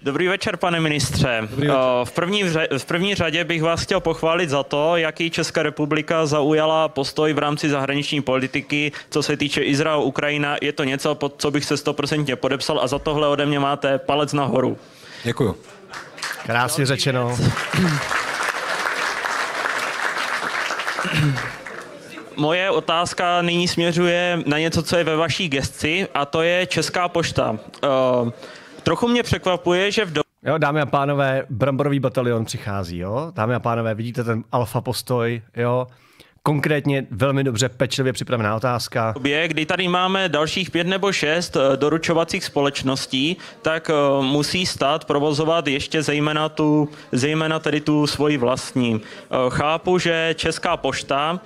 S2: Dobrý večer, pane ministře. Eh, večer. V, první, v první řadě bych vás chtěl pochválit za to, jaký Česká republika zaujala postoj v rámci zahraniční politiky, co se týče Izrael, Ukrajina. Je to něco, pod co bych se stoprocentně podepsal a za tohle ode mě máte palec nahoru.
S1: Děkuju. Krásně řečeno.
S2: Moje otázka nyní směřuje na něco, co je ve vaší gesci, a to je Česká pošta. Uh, Trochu mě překvapuje, že v do...
S1: Jo, dámy a pánové, bramborový batalion přichází, jo? Dámy a pánové, vidíte ten alfa postoj, jo? konkrétně velmi dobře pečlivě připravená otázka.
S2: Kdy tady máme dalších pět nebo šest eh, doručovacích společností, tak eh, musí stát provozovat ještě zejména, tu, zejména tedy tu svoji vlastní. Eh, chápu, že Česká pošta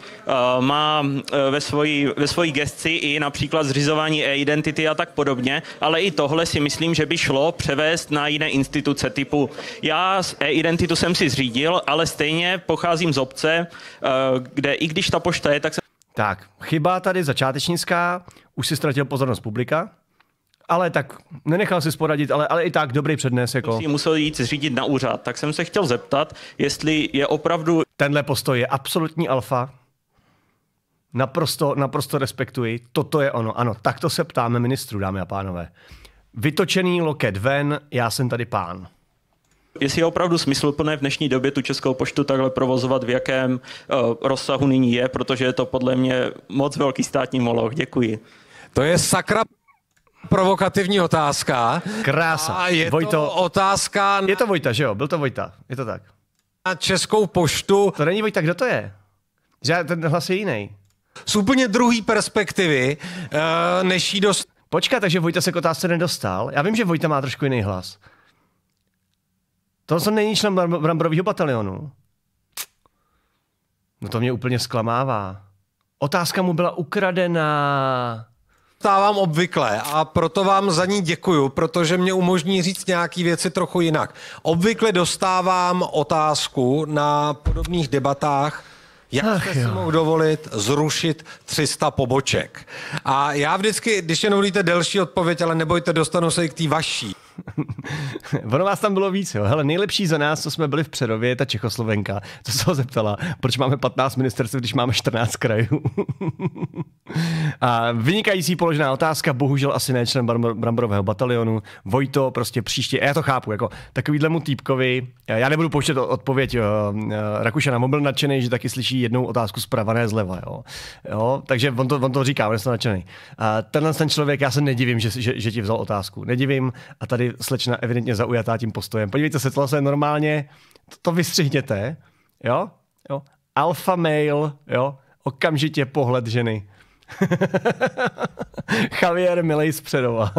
S2: má ve svoji, ve svoji gesci i například zřizování e-identity a tak podobně, ale i tohle si myslím, že by šlo převést na jiné instituce typu já e-identitu jsem si zřídil, ale stejně pocházím z obce,
S1: kde i když ta pošta je, tak se... Tak, chyba tady začátečnická, už si ztratil pozornost publika, ale tak nenechal si sporadit, ale, ale i tak dobrý přednes. Jako. Musel jít zřídit na úřad, tak jsem se chtěl zeptat, jestli je opravdu... Tenhle postoj je absolutní alfa, Naprosto, naprosto respektuji. Toto je ono. Ano, to se ptáme ministru, dámy a pánové. Vytočený loket ven, já jsem tady pán.
S2: Jestli je opravdu smysluplné v dnešní době tu Českou poštu takhle provozovat, v jakém eh, rozsahu nyní je, protože je to podle mě moc velký státní moloch. Děkuji. To je sakra
S1: provokativní otázka. Krása. A je Vojto. to otázka... Na... Je to Vojta, že jo? Byl to Vojta. Je to tak. Na Českou poštu... To není Vojta, kdo to je? Že ten hlas je jiný. Z úplně druhý perspektivy, eh, než jí dost... Počkat, takže Vojta se k otázce nedostal. Já vím, že Vojta má trošku jiný hlas. To jsem není člen bramborového batalionu. No to mě úplně zklamává. Otázka mu byla ukradená. Stávám obvykle a proto vám za ní děkuju, protože mě umožní říct nějaké věci trochu jinak. Obvykle dostávám otázku na podobných debatách, jak Ach jste si mohl dovolit zrušit 300 poboček. A já vždycky, když jenom delší odpověď, ale nebojte, dostanu se i k té vaší. ono vás tam bylo víc, jo. Hele, nejlepší za nás, co jsme byli v Přerově, je ta Čechoslovenka. To se ho zeptala, proč máme 15 ministerstv, když máme 14 krajů. a vynikající položená otázka, bohužel asi ne člen bramborového batalionu. Vojto prostě příště, já to chápu, jako takovýhle mu týpkovi, já nebudu pouštět odpověď jo, Rakušana, on byl nadšený, že taky slyší jednou otázku zprava, ne zleva, jo. jo takže on to, on to říká, on je nadšený. A tenhle ten člověk, já se nedivím, že, že, že ti vzal otázku. Nedivím a tady slečna evidentně zaujatá tím postojem. Podívejte se, tohle je normálně, to, to vystřihněte, jo? jo? Alfa male, jo? Okamžitě pohled ženy. Javier Milej z Předova.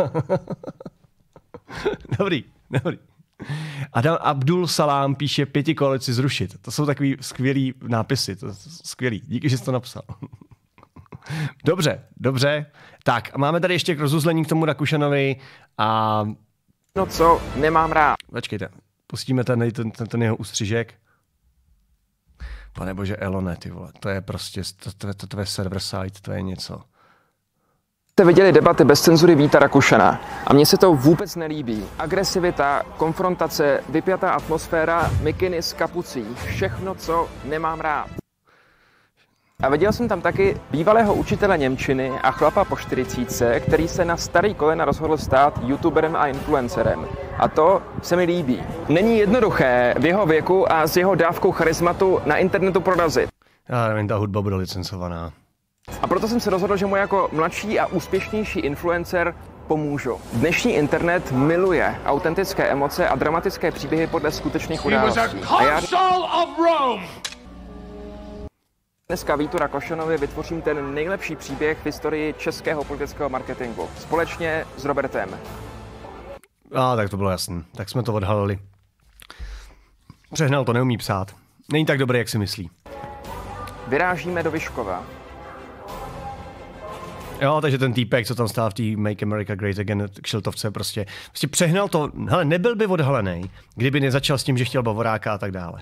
S1: dobrý, dobrý. Adam Abdul Salám píše pěti koalici zrušit. To jsou takový skvělý nápisy, to skvělý. Díky, že jsi to napsal. dobře, dobře. Tak, a máme tady ještě k rozuzlení k tomu Rakušanovi a No co, nemám rád. Počkejte, pustíme ten, ten, ten, ten jeho ústřižek. Pane bože, Elone, ty vole, to je prostě, to, to, to, to je server side, to je něco.
S4: Jste viděli debaty bez cenzury Víta Rakušana a mně se to vůbec nelíbí. Agresivita, konfrontace, vypjatá atmosféra, mikiny s kapucí, všechno, co nemám rád. A viděl jsem tam taky bývalého učitele Němčiny a chlapa po 40, který se na starý kolena rozhodl stát youtuberem a influencerem. A to se mi líbí. Není jednoduché v jeho věku a s jeho dávkou charismatu na internetu prorazit. Já nevím, ta hudba bude licencovaná. A proto jsem se rozhodl, že mu jako mladší a úspěšnější influencer pomůžu. Dnešní internet miluje autentické emoce a dramatické příběhy podle skutečných událostí. A já... Dneska Vítu Rakošanovi vytvořím ten nejlepší příběh v historii českého politického marketingu. Společně s Robertem.
S1: A ah, tak to bylo jasné. Tak jsme to odhalili. Přehnal to, neumí psát. Není tak dobré, jak si myslí.
S4: Vyrážíme do Vyškova.
S1: Jo, takže ten týpek, co tam stál v té Make America Great Again Šiltovce, prostě, prostě přehnal to. Hele, nebyl by odhalený, kdyby nezačal s tím, že chtěl bavoráka a tak dále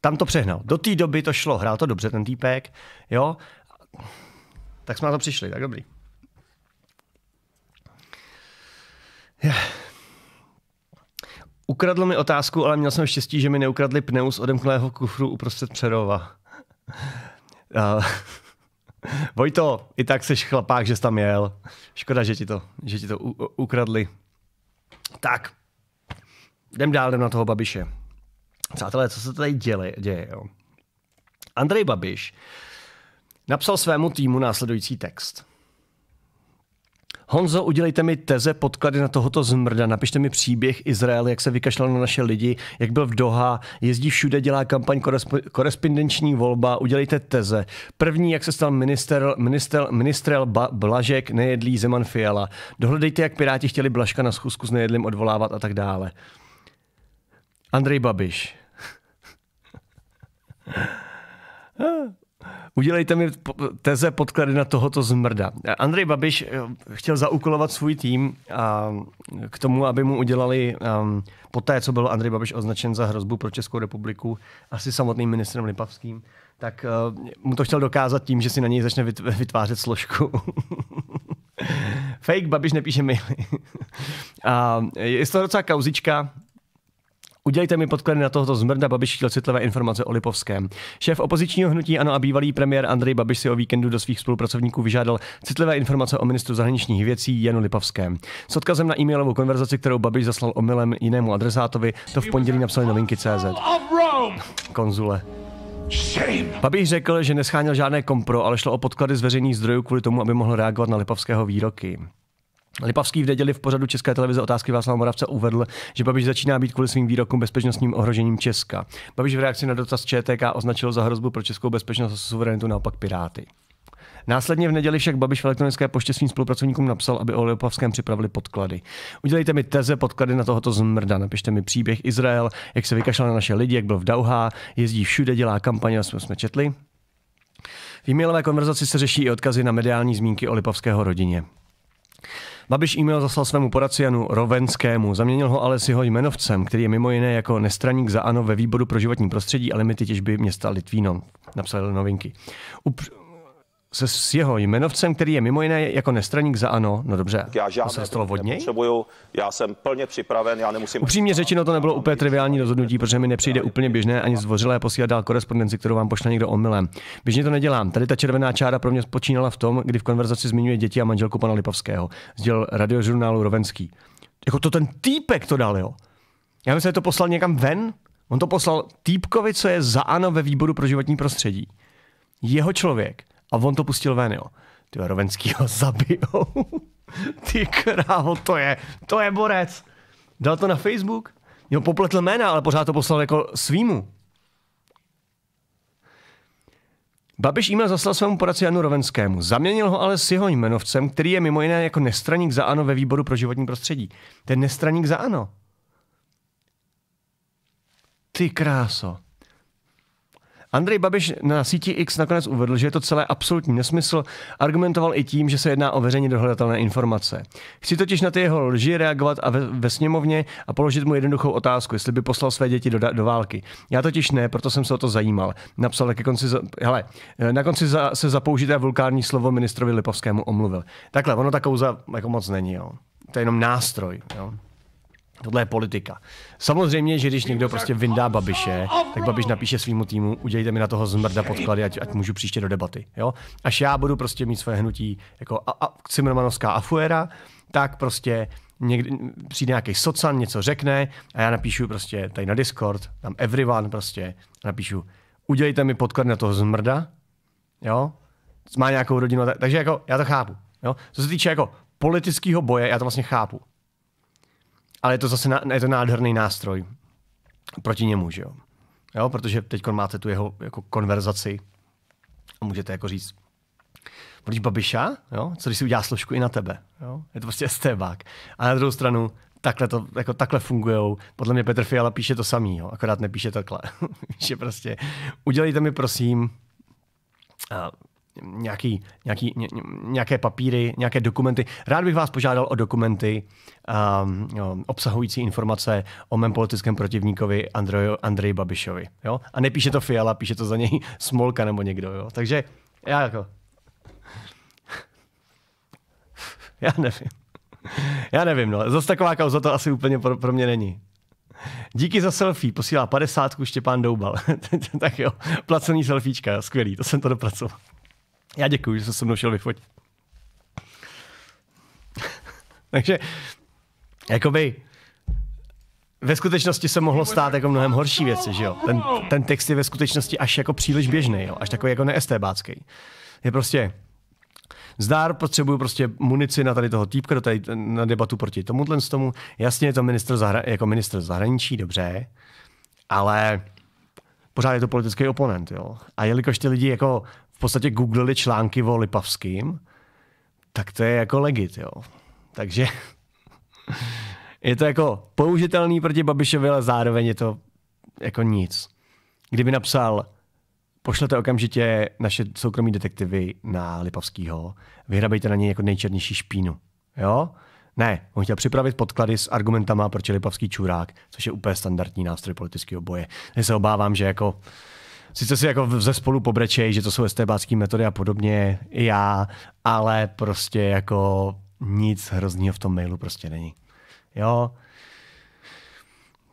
S1: tam to přehnal. Do té doby to šlo, hrál to dobře ten týpek, jo. Tak jsme na to přišli, tak dobrý. Ukradl mi otázku, ale měl jsem štěstí, že mi neukradli pneu z odemklého kufru uprostřed Přerova. Vojto, i tak seš chlapák, že jsi tam jel. Škoda, že ti to, že ti to ukradli. Tak, jdem dál, jdem na toho babiše. Přátelé, co se tady děli, děje? Jo? Andrej Babiš napsal svému týmu následující text. Honzo, udělejte mi teze, podklady na tohoto zmrda. Napište mi příběh Izrael, jak se vykašlal na naše lidi, jak byl v Doha, jezdí všude, dělá kampaň koresp- korespondenční volba. Udělejte teze. První, jak se stal minister, minister, ministrel ba- Blažek, nejedlý Zeman Fiala. Dohledejte, jak Piráti chtěli Blažka na schůzku s nejedlým odvolávat a tak dále. Andrej Babiš. Udělejte mi teze podklady na tohoto zmrda. Andrej Babiš eh, chtěl zaúkolovat svůj tým a k tomu, aby mu udělali um, po té, co byl Andrej Babiš označen za hrozbu pro Českou republiku, asi samotným ministrem Lipavským, tak uh, mu to chtěl dokázat tím, že si na něj začne vytvářet složku. Fake Babiš nepíše maily. a je to docela kauzička, Udělejte mi podklady na tohoto zmrda, Babiš chtěl citlivé informace o Lipovském. Šéf opozičního hnutí Ano a bývalý premiér Andrej Babiš si o víkendu do svých spolupracovníků vyžádal citlivé informace o ministru zahraničních věcí Janu Lipovském. S odkazem na e-mailovou konverzaci, kterou Babiš zaslal omylem jinému adresátovi, to v pondělí napsali novinky CZ. Konzule. Babiš řekl, že nescháněl žádné kompro, ale šlo o podklady z veřejných zdrojů kvůli tomu, aby mohl reagovat na Lipovského výroky. Lipavský v neděli v pořadu České televize otázky Václava Moravce uvedl, že Babiš začíná být kvůli svým výrokům bezpečnostním ohrožením Česka. Babiš v reakci na dotaz ČTK označil za hrozbu pro českou bezpečnost a suverenitu naopak Piráty. Následně v neděli však Babiš v elektronické poště svým spolupracovníkům napsal, aby o Lipavském připravili podklady. Udělejte mi teze, podklady na tohoto zmrda, napište mi příběh Izrael, jak se vykašlal na naše lidi, jak byl v Dauhá, jezdí všude, dělá kampaně, jsme, jsme četli. V e-mailové konverzaci se řeší i odkazy na mediální zmínky o Lipavského rodině. Babiš e-mail zaslal svému poradci Janu Rovenskému, zaměnil ho ale s jeho jmenovcem, který je mimo jiné jako nestraník za ANO ve výboru pro životní prostředí a limity těžby města Litvínov. Napsal novinky. Upř- se s jeho jmenovcem, který je mimo jiné jako nestraník za ANO. No dobře,
S2: já žádné to se stalo vodně. Já jsem plně připraven, já nemusím...
S1: Upřímně řečeno, to nebylo úplně triviální rozhodnutí, protože mi nepřijde úplně běžné ani zvořilé posílat dál korespondenci, kterou vám pošle někdo omylem. Běžně to nedělám. Tady ta červená čára pro mě spočínala v tom, kdy v konverzaci zmiňuje děti a manželku pana Lipavského. Sdělil radiožurnálu Rovenský. Jako to ten týpek to dal, jo. Já myslím, že to poslal někam ven. On to poslal týpkovi, co je za ANO ve výboru pro životní prostředí. Jeho člověk a on to pustil ven, jo. Ty Rovenskýho zabijou. Ty krávo, to je, to je borec. Dal to na Facebook. Jo, popletl jména, ale pořád to poslal jako svýmu. Babiš e-mail zaslal svému poradci Janu Rovenskému. Zaměnil ho ale s jeho jmenovcem, který je mimo jiné jako nestraník za ANO ve výboru pro životní prostředí. Ten nestraník za ANO. Ty kráso. Andrej Babiš na síti X nakonec uvedl, že je to celé absolutní nesmysl, argumentoval i tím, že se jedná o veřejně dohledatelné informace. Chci totiž na ty jeho lži reagovat a ve, ve sněmovně a položit mu jednoduchou otázku, jestli by poslal své děti do, do války. Já totiž ne, proto jsem se o to zajímal. Napsal taky konci, za, hele, na konci za, se za použité vulkární slovo ministrovi Lipovskému omluvil. Takhle, ono ta kouza jako moc není, jo. To je jenom nástroj, jo. Tohle je politika. Samozřejmě, že když někdo prostě vyndá Babiše, tak Babiš napíše svýmu týmu, udělejte mi na toho zmrda podklady, ať, ať můžu příště do debaty. Jo? Až já budu prostě mít své hnutí jako a, a, Cimrmanovská afuera, tak prostě někdy, přijde nějaký socan, něco řekne a já napíšu prostě tady na Discord, tam everyone prostě, napíšu, udělejte mi podklady na toho zmrda, jo, má nějakou rodinu, takže jako já to chápu. Jo? Co se týče jako politického boje, já to vlastně chápu ale je to zase je to nádherný nástroj proti němu, že jo? jo protože teď máte tu jeho jako konverzaci a můžete jako říct, volíš Babiša, jo? co když si udělá složku i na tebe. Jo? Je to prostě STBák. A na druhou stranu, takhle, to, jako takhle fungují. Podle mě Petr Fiala píše to samý, jo? akorát nepíše takhle. píše prostě, udělejte mi prosím a nějaký, nějaký, ně, nějaké papíry, nějaké dokumenty. Rád bych vás požádal o dokumenty um, jo, obsahující informace o mém politickém protivníkovi Andrejo, Andreji Babišovi. Jo? A nepíše to Fiala, píše to za něj Smolka nebo někdo. Jo? Takže já jako... Já nevím. Já nevím, no. Zase taková kauza to asi úplně pro, pro mě není. Díky za selfie, posílá padesátku Štěpán Doubal. tak jo, placený selfiečka, skvělý, to jsem to dopracoval. Já děkuji, že jsem se mnou šel vyfotit. Takže, jakoby, ve skutečnosti se mohlo stát jako mnohem horší věci, že jo? Ten, ten text je ve skutečnosti až jako příliš běžný, jo? Až takový jako neestébácký. Je prostě, zdár, potřebuju prostě munici na tady toho týpka, do tady, na debatu proti tomuhle z tomu. Jasně je to minister zahra, jako minister zahraničí, dobře, ale pořád je to politický oponent, jo. A jelikož ty lidi jako v podstatě googlili články o Lipavským, tak to je jako legit, jo. Takže je to jako použitelný proti Babišovi, ale zároveň je to jako nic. Kdyby napsal, pošlete okamžitě naše soukromí detektivy na Lipavskýho, vyhrabejte na něj jako nejčernější špínu, jo? Ne, on chtěl připravit podklady s argumentama, proč je Lipavský čurák, což je úplně standardní nástroj politického boje. Já se obávám, že jako sice si jako ze spolu pobrečej, že to jsou estébácký metody a podobně, i já, ale prostě jako nic hroznýho v tom mailu prostě není. Jo,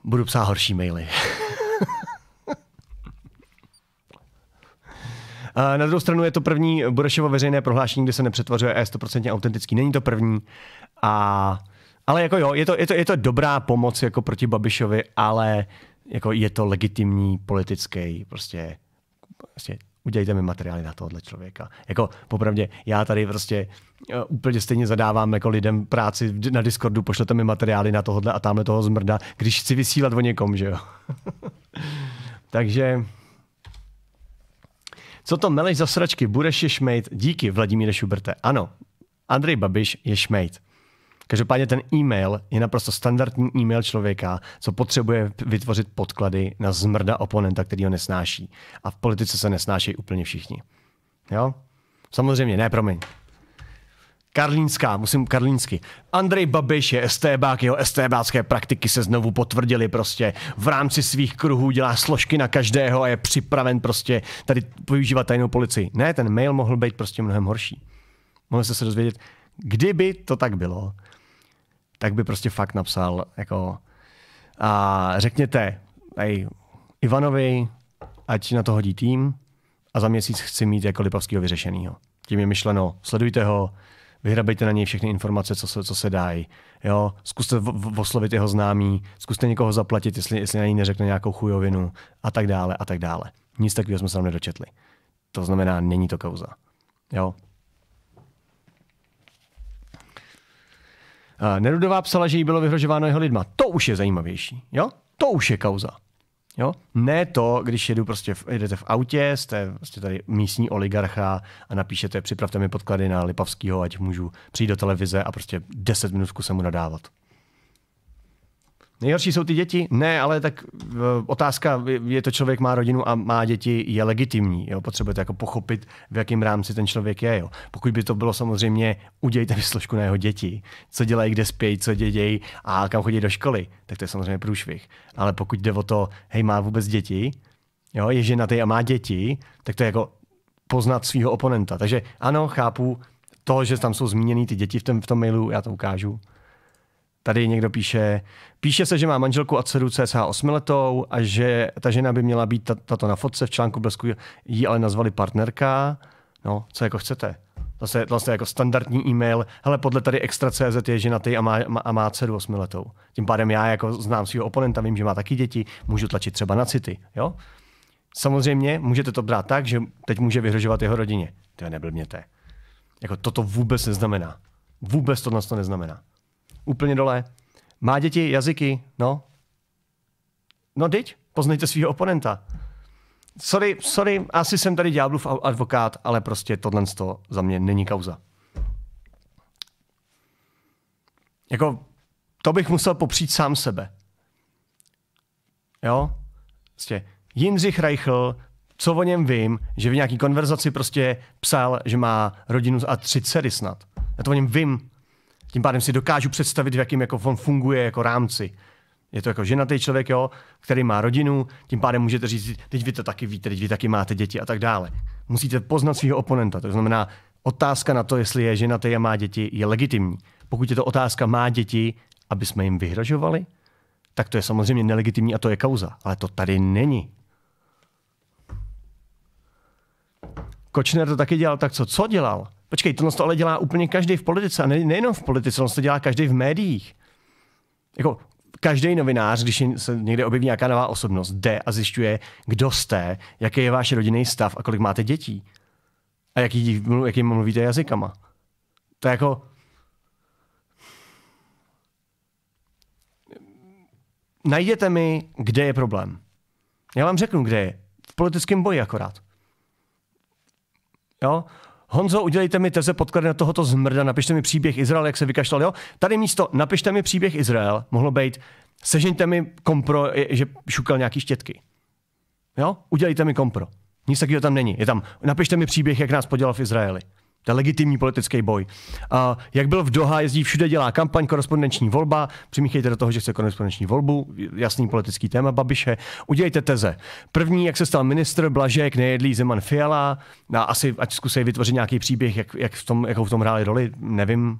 S1: budu psát horší maily. Eh, na druhou stranu je to první Burešovo veřejné prohlášení, kde se nepřetvařuje a je 100% autentický. Není to první. A, ale jako jo, je to, je, to, je to dobrá pomoc jako proti Babišovi, ale jako je to legitimní politický prostě, prostě udělejte mi materiály na tohohle člověka. Jako popravdě, já tady prostě uh, úplně stejně zadávám jako lidem práci na Discordu, pošlete mi materiály na tohohle a tamhle toho zmrda, když chci vysílat o někom, že jo. Takže co to meleš za sračky? Budeš je šmejt? Díky, Vladimíre Šuberte. Ano, Andrej Babiš je šmejt. Každopádně ten e-mail je naprosto standardní e-mail člověka, co potřebuje vytvořit podklady na zmrda oponenta, který ho nesnáší. A v politice se nesnáší úplně všichni. Jo? Samozřejmě, ne, promiň. Karlínská, musím karlínsky. Andrej Babiš je STBák, jeho STBácké praktiky se znovu potvrdily prostě. V rámci svých kruhů dělá složky na každého a je připraven prostě tady používat tajnou policii. Ne, ten mail mohl být prostě mnohem horší. Mohl jste se dozvědět, kdyby to tak bylo, tak by prostě fakt napsal jako a řekněte ej, Ivanovi, ať na to hodí tým a za měsíc chci mít jako Lipavského vyřešenýho. Tím je myšleno, sledujte ho, vyhrabejte na něj všechny informace, co se, co se dají. Jo? Zkuste v, v, oslovit jeho známý, zkuste někoho zaplatit, jestli, jestli na něj neřekne nějakou chujovinu a tak dále a tak dále. Nic takového jsme se tam nedočetli. To znamená, není to kauza. Jo? Eh, Nerudová psala, že jí bylo vyhrožováno jeho lidma. To už je zajímavější. Jo? To už je kauza. Jo? Ne to, když jedu prostě v, jedete v autě, jste prostě tady místní oligarcha a napíšete, připravte mi podklady na Lipavskýho, ať můžu přijít do televize a prostě 10 minut se mu nadávat. Nejhorší jsou ty děti? Ne, ale tak otázka, je to člověk má rodinu a má děti, je legitimní. Jo? Potřebujete jako pochopit, v jakém rámci ten člověk je. Jo? Pokud by to bylo samozřejmě, udějte mi složku na jeho děti, co dělají, kde spějí, co dědějí a kam chodí do školy, tak to je samozřejmě průšvih. Ale pokud jde o to, hej, má vůbec děti, jo? je ženatý a má děti, tak to je jako poznat svého oponenta. Takže ano, chápu to, že tam jsou zmíněny ty děti v tom, v tom mailu, já to ukážu. Tady někdo píše, píše se, že má manželku a dceru CSH 8 letou a že ta žena by měla být tato na fotce v článku blesku, ji ale nazvali partnerka. No, co jako chcete? Zase, vlastně jako standardní e-mail, hele, podle tady extra CZ je ženatý a má, a má dceru 8 letou. Tím pádem já jako znám svého oponenta, vím, že má taky děti, můžu tlačit třeba na city, jo? Samozřejmě můžete to brát tak, že teď může vyhrožovat jeho rodině. To je neblbněte. Jako toto vůbec neznamená. Vůbec to nás to neznamená. Úplně dole. Má děti, jazyky, no. No teď, poznejte svého oponenta. Sorry, sorry, asi jsem tady ďáblův advokát, ale prostě tohle to za mě není kauza. Jako, to bych musel popřít sám sebe. Jo? Prostě Jindřich Reichl, co o něm vím, že v nějaký konverzaci prostě psal, že má rodinu a tři dcery snad. Já to o něm vím. Tím pádem si dokážu představit, v jakým jako on funguje jako rámci. Je to jako ženatý člověk, jo, který má rodinu, tím pádem můžete říct, teď vy to taky víte, teď vy taky máte děti a tak dále. Musíte poznat svého oponenta, to znamená, otázka na to, jestli je ženatý a má děti, je legitimní. Pokud je to otázka má děti, aby jsme jim vyhrožovali, tak to je samozřejmě nelegitimní a to je kauza. Ale to tady není. Kočner to taky dělal, tak co? Co dělal? Počkej, tohle to ale dělá úplně každý v politice a ne, nejenom v politice, tohle to dělá každý v médiích. Jako každý novinář, když se někde objeví nějaká nová osobnost, jde a zjišťuje, kdo jste, jaký je váš rodinný stav a kolik máte dětí. A jaký, jaký mluvíte jazykama. To je jako... Najděte mi, kde je problém. Já vám řeknu, kde je. V politickém boji akorát. Jo? Honzo, udělejte mi teze podklady na tohoto zmrda, napište mi příběh Izrael, jak se vykašlal. Jo? Tady místo napište mi příběh Izrael, mohlo být sežeňte mi kompro, že šukal nějaký štětky. Jo? Udělejte mi kompro. Nic takového tam není. Je tam, napište mi příběh, jak nás podělal v Izraeli. To je legitimní politický boj. A jak byl v Doha, jezdí všude, dělá kampaň, korespondenční volba. Přimíchejte do toho, že chce korespondenční volbu, jasný politický téma Babiše. Udělejte teze. První, jak se stal ministr, Blažek, nejedlý Zeman Fiala. A asi, ať zkusí vytvořit nějaký příběh, jak, jak v tom, jakou v tom hráli roli, nevím,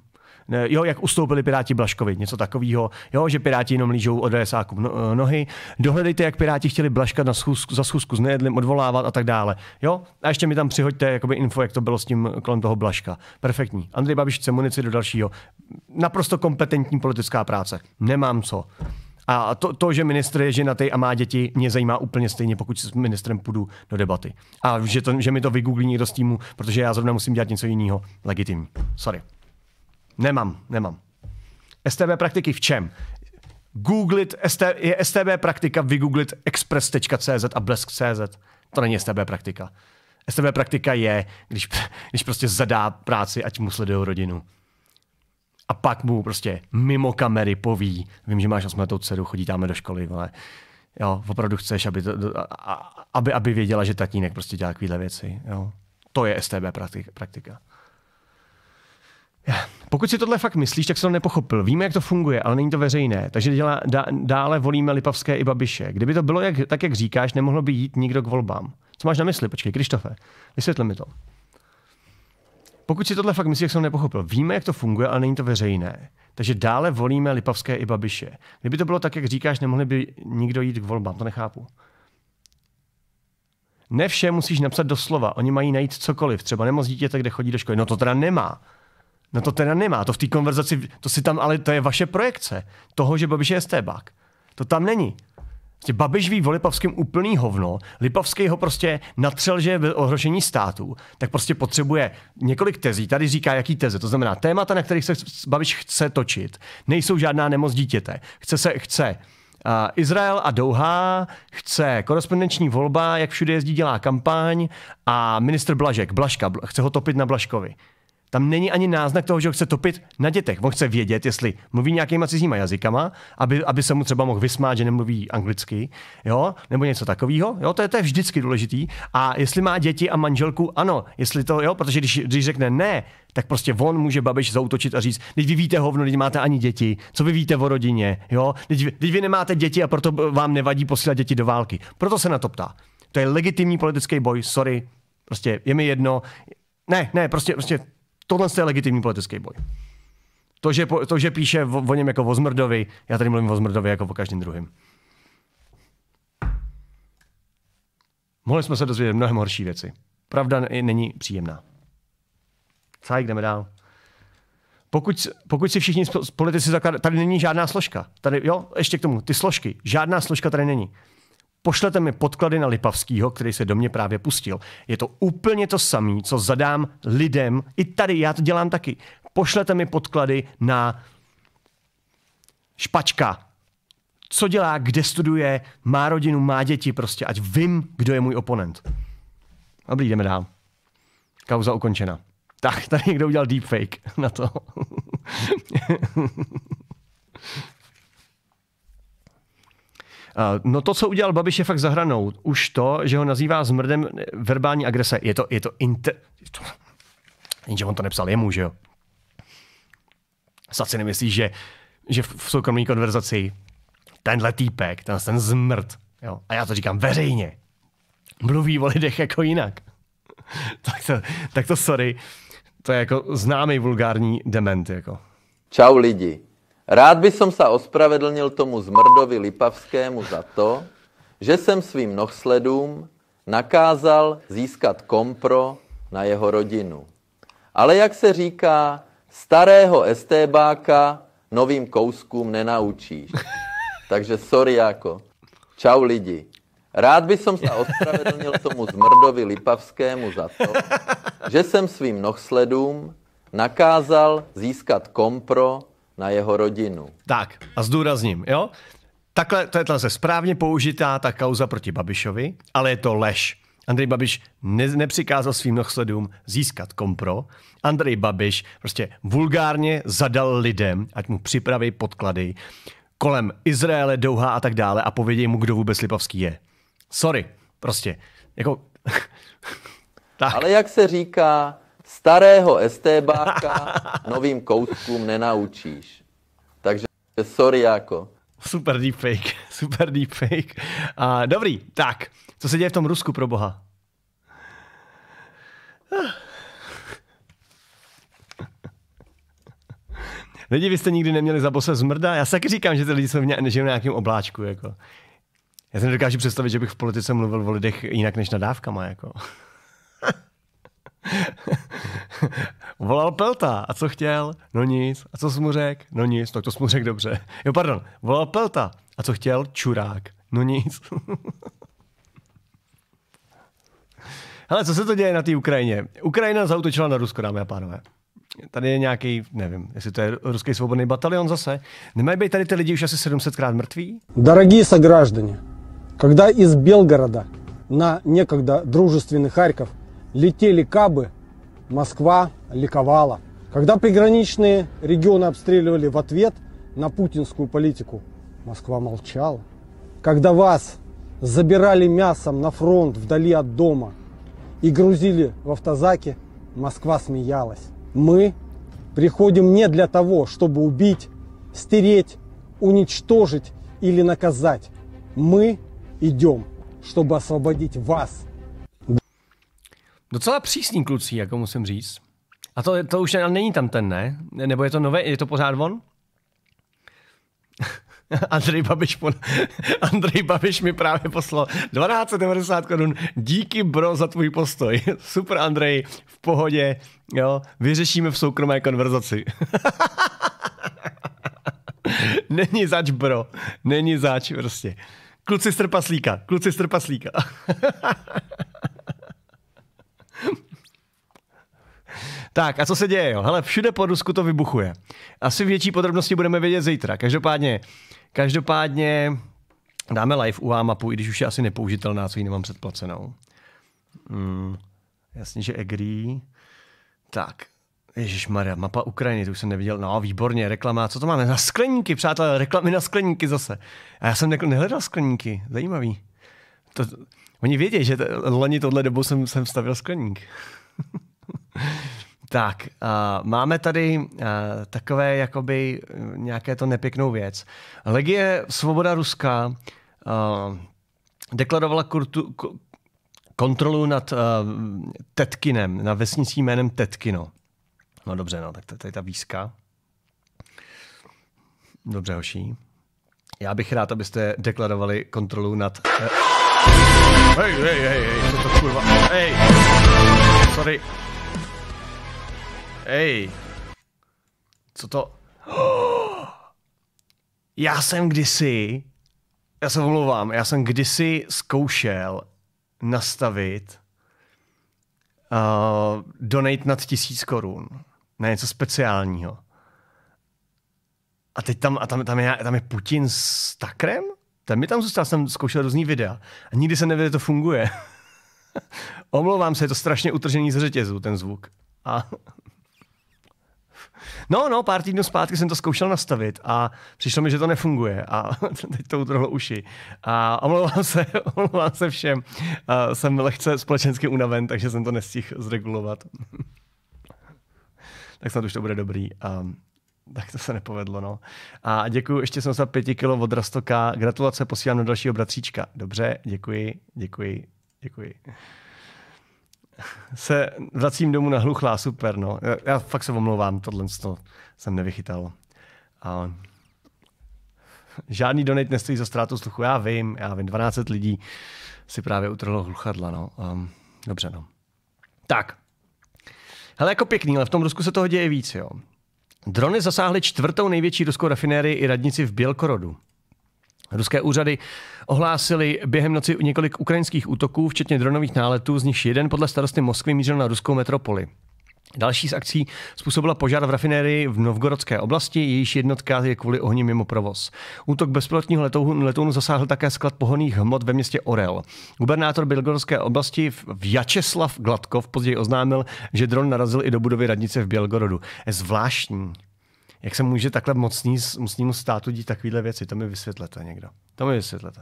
S1: jo, jak ustoupili Piráti Blaškovi, něco takového, jo, že Piráti jenom lížou od DSákům no, eh, nohy. Dohledejte, jak Piráti chtěli Blaška na schůzku, za schůzku s nejedlem odvolávat a tak dále. Jo? A ještě mi tam přihoďte jakoby info, jak to bylo s tím kolem toho Blaška. Perfektní. Andrej Babiš chce munici do dalšího. Naprosto kompetentní politická práce. Nemám co. A to, to že ministr je ženatý a má děti, mě zajímá úplně stejně, pokud s ministrem půjdu do debaty. A že, to, že mi to vygooglí někdo z týmu, protože já zrovna musím dělat něco jiného, legitimní. Sorry. Nemám, nemám. STB praktiky v čem? Googlit, ST, je STB praktika vygooglit express.cz a blesk.cz. To není STB praktika. STB praktika je, když, když prostě zadá práci, ať mu sledují rodinu. A pak mu prostě mimo kamery poví, vím, že máš osmletou dceru, chodí tam do školy, ale jo, opravdu chceš, aby, to, aby, aby věděla, že tatínek prostě dělá takovéhle věci. Jo. To je STB praktika. Pokud si tohle fakt myslíš, tak se to nepochopil. Víme, jak to funguje, ale není to veřejné. Takže dělá, dá, dále volíme Lipavské i Babiše. Kdyby to bylo jak, tak, jak říkáš, nemohlo by jít nikdo k volbám. Co máš na mysli? Počkej, Krištofe, vysvětli mi to. Pokud si tohle fakt myslíš, tak jsem to nepochopil. Víme, jak to funguje, ale není to veřejné. Takže dále volíme Lipavské i Babiše. Kdyby to bylo tak, jak říkáš, nemohli by nikdo jít k volbám. To nechápu. Ne vše musíš napsat doslova. Oni mají najít cokoliv. Třeba nemoc dítěte, kde chodí do školy. No to teda nemá. No to teda nemá, to v té konverzaci, to si tam, ale to je vaše projekce toho, že Babiš je STBák. To tam není. Prostě Babiš ví o Lipavském úplný hovno, Lipavský ho prostě natřel, že je v ohrožení státu, tak prostě potřebuje několik tezí. Tady říká, jaký teze, to znamená témata, na kterých se Babiš chce točit. Nejsou žádná nemoc dítěte. Chce se, chce uh, Izrael a Douha, chce korespondenční volba, jak všude jezdí, dělá kampaň a ministr Blažek, Blažka, chce ho topit na Blažkovi. Tam není ani náznak toho, že ho chce topit na dětech. On chce vědět, jestli mluví nějakýma cizíma jazykama, aby, aby se mu třeba mohl vysmát, že nemluví anglicky, jo, nebo něco takového. Jo, to je, to je vždycky důležitý. A jestli má děti a manželku, ano, jestli to, jo, protože když, když řekne ne, tak prostě on může babiš zautočit a říct, teď vy víte hovno, teď máte ani děti, co vy víte o rodině, jo, teď, teď vy nemáte děti a proto vám nevadí posílat děti do války. Proto se na to ptá. To je legitimní politický boj, sorry, prostě je mi jedno. Ne, ne, prostě, prostě tohle je legitimní politický boj. To, že, to, že píše o, o něm jako o Zmrdovi, já tady mluvím o Zmrdovi jako o každém druhém. Mohli jsme se dozvědět mnohem horší věci. Pravda není příjemná. Cáj, jdeme dál. Pokud, pokud si všichni politici zakládají, tady není žádná složka. Tady, jo, ještě k tomu, ty složky. Žádná složka tady není pošlete mi podklady na Lipavskýho, který se do mě právě pustil. Je to úplně to samé, co zadám lidem, i tady já to dělám taky. Pošlete mi podklady na špačka, co dělá, kde studuje, má rodinu, má děti, prostě ať vím, kdo je můj oponent. Dobrý, jdeme dál. Kauza ukončena. Tak, tady někdo udělal deepfake na to. Eh, no to, co udělal Babiš, je fakt zahranou. Už to, že ho nazývá zmrdem eh, verbální agrese. Je to, je to inter... Jenže on to nepsal jemu, že jo? Snad si nemyslíš, že, že v soukromé konverzaci tenhle týpek, ten, ten zmrt, jo? a já to říkám veřejně, mluví o lidech jako jinak. tak, to, tak to sorry, to je jako známý vulgární dement. Jako.
S2: Čau lidi, Rád by som sa ospravedlnil tomu zmrdovi Lipavskému za to, že jsem svým nohsledům nakázal získat kompro na jeho rodinu. Ale jak se říká, starého estébáka novým kouskům nenaučíš. Takže sorry jako. Čau lidi. Rád by som sa ospravedlnil tomu zmrdovi Lipavskému za to, že jsem svým nohsledům nakázal získat kompro na
S1: jeho rodinu. Tak, a zdůrazním, jo? Takhle, to je zase správně použitá ta kauza proti Babišovi, ale je to lež. Andrej Babiš ne, nepřikázal svým nohsledům získat kompro. Andrej Babiš prostě vulgárně zadal lidem, ať mu připraví podklady, kolem Izraele, Douha a tak dále a pověděj mu, kdo vůbec Lipavský je. Sorry, prostě. Jako... tak. Ale jak se říká, starého STBáka
S2: novým kouskům nenaučíš. Takže sorry jako.
S1: Super deepfake, super deepfake. A dobrý, tak, co se děje v tom Rusku pro boha? Lidi, vy jste nikdy neměli za bose zmrda? Já se taky říkám, že ty lidi jsou v, ně, v nějakém obláčku. Jako. Já si nedokážu představit, že bych v politice mluvil o lidech jinak než nadávkama. Jako. volal Pelta. A co chtěl? No nic. A co jsi mu řekl? No nic. Tak to jsi mu řekl dobře. Jo, pardon. Volal Pelta. A co chtěl? Čurák. No nic. Ale co se to děje na té Ukrajině? Ukrajina zautočila na Rusko, dámy a pánové. Tady je nějaký, nevím, jestli to je ruský svobodný batalion zase. Nemají být tady ty lidi už asi 700krát mrtví? Дорогие сограждане, когда из Белгорода на někdy дружественный Харьков – летели кабы, Москва ликовала. Когда приграничные регионы обстреливали в ответ на путинскую политику, Москва молчала. Когда вас забирали мясом на фронт вдали от дома и грузили в автозаки, Москва смеялась. Мы приходим не для того, чтобы убить, стереть, уничтожить или наказать. Мы идем, чтобы освободить вас – Docela přísný kluci, jako musím říct. A to, to už není tam ten, ne? Nebo je to nové, je to pořád on? Andrej Babiš, Andrej Babiš mi právě poslal 1290 korun. Díky bro za tvůj postoj. Super Andrej, v pohodě. Jo, vyřešíme v soukromé konverzaci. Není zač bro. Není zač prostě. Kluci z trpaslíka. Kluci z trpaslíka. Tak a co se děje? Jo? Hele, všude po Rusku to vybuchuje. Asi větší podrobnosti budeme vědět zítra. Každopádně, každopádně dáme live u mapu, i když už je asi nepoužitelná, co ji nemám předplacenou. Hmm, jasně, že agree. Tak, Ježíš Maria, mapa Ukrajiny, to už jsem neviděl. No, výborně, reklama. Co to máme? Na skleníky, přátelé, reklamy na skleníky zase. A já jsem ne- nehledal skleníky, zajímavý. To, oni vědí, že t- loni tohle dobu jsem, jsem stavil skleník. Tak, uh, máme tady uh, takové jakoby nějaké to nepěknou věc. Legie Svoboda Ruska uh, deklarovala kurtu, k, kontrolu nad uh, Tetkinem, na vesnicí jménem Tetkino. No dobře, no, tak to je ta výzka. Dobře, hoší. Já bych rád, abyste deklarovali kontrolu nad... E- hej, hej, hej, hej, co to kurva... Hej! Sorry. Ej. Co to? Já jsem kdysi, já se omlouvám, já jsem kdysi zkoušel nastavit uh, donate nad tisíc korun na něco speciálního. A teď tam, a tam, tam, je, tam je Putin s Takrem? Ten mi tam zůstal, jsem zkoušel různý videa. A nikdy se nevěděl, že to funguje. Omlouvám se, je to strašně utržený z řetězu, ten zvuk. A No, no, pár týdnů zpátky jsem to zkoušel nastavit a přišlo mi, že to nefunguje a teď to utrhlo uši. A omlouvám se, omlouvám se všem. A jsem lehce společensky unaven, takže jsem to nestihl zregulovat. tak snad už to bude dobrý. a tak to se nepovedlo, no. A děkuji, ještě jsem za pěti kilo od Rastoka. Gratulace posílám do dalšího bratříčka. Dobře, děkuji, děkuji, děkuji se vracím domů na hluchlá, super, no. Já, já fakt se omlouvám, tohle to jsem nevychytal. A žádný donate nestojí za ztrátu sluchu, já vím, já vím, 12 lidí si právě utrhlo hluchadla, no. Um, dobře, no. Tak. Hele, jako pěkný, ale v tom Rusku se toho děje víc, jo. Drony zasáhly čtvrtou největší ruskou rafinérii i radnici v Bělkorodu. Ruské úřady ohlásily během noci několik ukrajinských útoků, včetně dronových náletů, z nichž jeden podle starosty Moskvy mířil na ruskou metropoli. Další z akcí způsobila požár v rafinérii v Novgorodské oblasti, jejíž jednotka je kvůli ohni mimo provoz. Útok bezpilotního letounu, zasáhl také sklad pohoných hmot ve městě Orel. Gubernátor Bělgorodské oblasti Vyacheslav Gladkov později oznámil, že dron narazil i do budovy radnice v Bělgorodu. Zvláštní jak se může takhle mocný, mocnímu státu dít takovéhle věci. To mi vysvětlete někdo. To mi vysvětlete.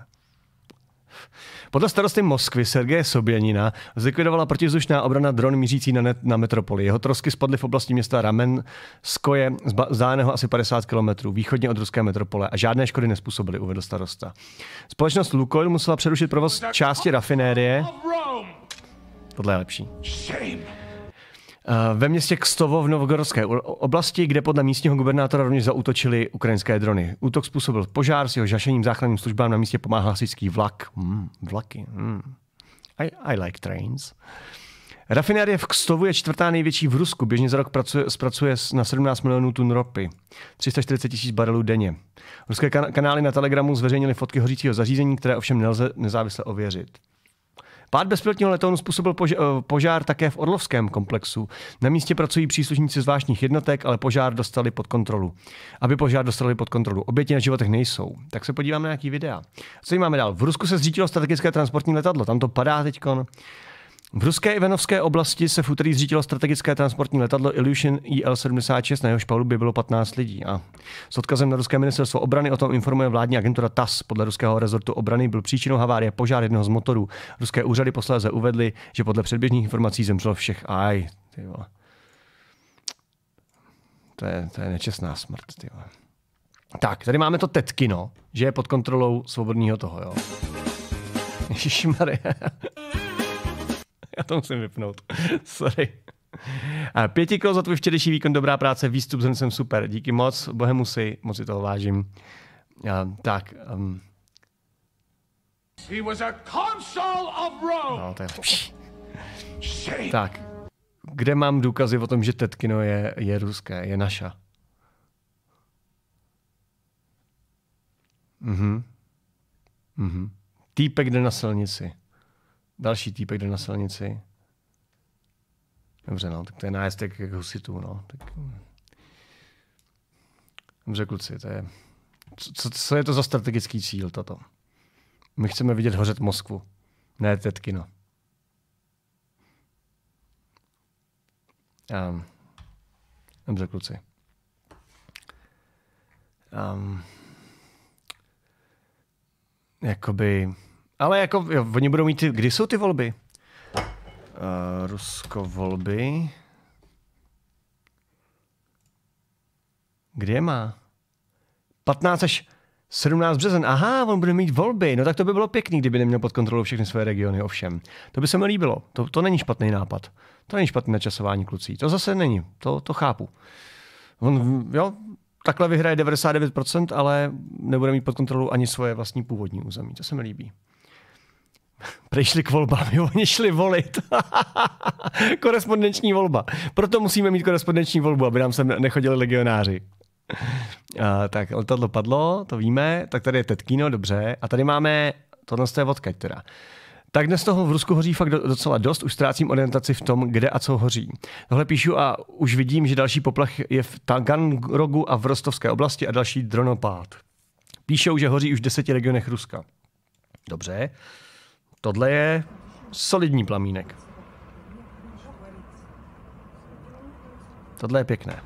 S1: Podle starosty Moskvy Sergeje Soběnina zlikvidovala protivzdušná obrana dron mířící na, net, na metropoli. Jeho trosky spadly v oblasti města Ramen z koje zdáleného asi 50 km východně od ruské metropole a žádné škody nespůsobily, uvedl starosta. Společnost Lukoil musela přerušit provoz části rafinérie. Tohle je lepší.
S3: Shame.
S1: Eh, ve městě Kstovo v Novgorodské oblasti, kde podle místního gubernátora rovněž zautočili ukrajinské drony. Útok způsobil požár, s jeho žašením záchranným službám na místě pomáhá hasičský vlak. Mm, vlaky. Mm. I, I like trains. Rafinérie v Kstovu je čtvrtá největší v Rusku. Běžně za rok pracuje, zpracuje na 17 milionů tun ropy. 340 tisíc barelů denně. Ruské kanály na Telegramu zveřejnili fotky hořícího zařízení, které ovšem nelze nezávisle ověřit. Pád bezpilotního letounu způsobil eh, požár také v Orlovském komplexu. Na místě pracují příslušníci zvláštních jednotek, ale požár dostali pod kontrolu. Aby požár dostali pod kontrolu. Oběti na životech nejsou. Tak se podíváme na nějaký videa. Co jim máme dál? V Rusku se zřítilo strategické transportní letadlo. Tam to padá teďkon. V ruské Ivanovské oblasti se v úterý zřítilo strategické transportní letadlo Illusion IL-76, na jehož palubě bylo 15 lidí. A s odkazem na ruské ministerstvo obrany o tom informuje vládní agentura TAS. Podle ruského rezortu obrany byl příčinou havárie požár jednoho z motorů. Ruské úřady posléze uvedly, že podle předběžných informací zemřelo všech. Aj, ty vole. To je, to je nečestná smrt, ty vole. Tak, tady máme to tetkino, že je pod kontrolou svobodného toho, jo. Ježišmarja. Já to musím vypnout. Sorry. Pěti Pětiko za tvůj včerejší výkon, dobrá práce, výstup jsem jsem super. Díky moc, bohemu si, moc si toho vážím. A, tak. Um. He was a consul of Rome. No, to je lepší. Tak. Kde mám důkazy o tom, že Tetkino je, je ruské, je naša? Mhm. Mhm. Týpek jde na silnici. Další týpek jde na silnici. Dobře, no, tak to je nájezd jak, jak husitů, no. Tak... Dobře, kluci, to je... Co, co, je to za strategický cíl toto? My chceme vidět hořet Moskvu, ne no. Um, ehm, dobře, kluci. Um, ehm, jakoby ale jako, jo, oni budou mít, ty, kdy jsou ty volby? Uh, Rusko volby. Kde má? 15 až 17 březen. Aha, on bude mít volby. No tak to by bylo pěkný, kdyby neměl pod kontrolou všechny své regiony, ovšem. To by se mi líbilo. To, to není špatný nápad. To není špatné načasování klucí. To zase není. To, to chápu. On, jo, takhle vyhraje 99%, ale nebude mít pod kontrolou ani svoje vlastní původní území. To se mi líbí. Přišli k volbám, jo, oni šli volit. korespondenční volba. Proto musíme mít korespondenční volbu, aby nám sem nechodili legionáři. Uh, tak letadlo padlo, to víme, tak tady je tetkino, dobře. A tady máme, tohle je odkaď teda. Tak dnes toho v Rusku hoří fakt docela dost, už ztrácím orientaci v tom, kde a co hoří. Tohle píšu a už vidím, že další poplach je v Taganrogu a v Rostovské oblasti a další dronopád. Píšou, že hoří už v deseti regionech Ruska. Dobře. Tohle je solidní plamínek. Tohle je pěkné.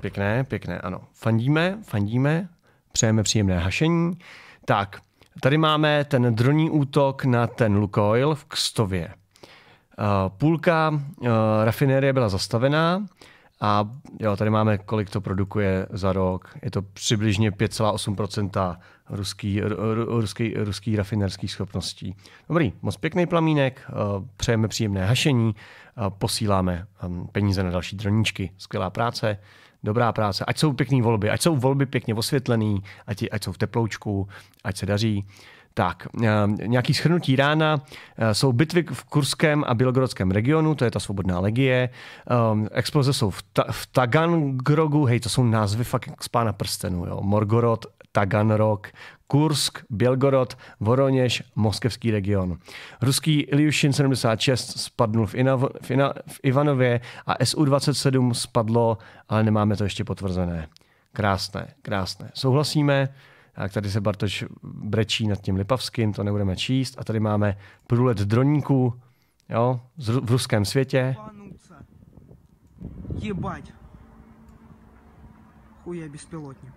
S1: Pěkné, pěkné, ano. Fandíme, fandíme, přejeme příjemné hašení. Tak, tady máme ten droní útok na ten Lukoil v Kstově. Eh, půlka eh, rafinérie byla zastavená, a jo, tady máme, kolik to produkuje za rok. Je to přibližně 5,8 ruský, ruský, ruský rafinerských schopností. Dobrý, moc pěkný plamínek, eh, přejeme příjemné hašení, posíláme ehm, peníze na další droníčky. Skvělá práce, dobrá práce. Ať jsou pěkné volby, ať jsou volby pěkně osvětlené? ať, ať jsou v teploučku, ať se daří. Tak, eh, nějaký schrnutí rána eh, jsou bitvy v Kurském a Bělogorodském regionu, to je ta svobodná legie. Eh, exploze jsou v, ta- v Taganrogu, hej, to jsou názvy fakt z pána prstenů, jo. Morgorod, Taganrog, Kursk, Bělgorod, Voroněž, Moskevský region. Ruský Ilyushin 76 spadnul v, Inav- v, Ina, v Ivanově a SU-27 spadlo, ale nemáme to ještě potvrzené. Krásné, krásné. Souhlasíme, tak tady se Bartoš brečí nad tím Lipavským, to nebudeme číst. A tady máme průlet droníků jo, v ruském světě.
S4: Jebať. Chuje bezpilotně.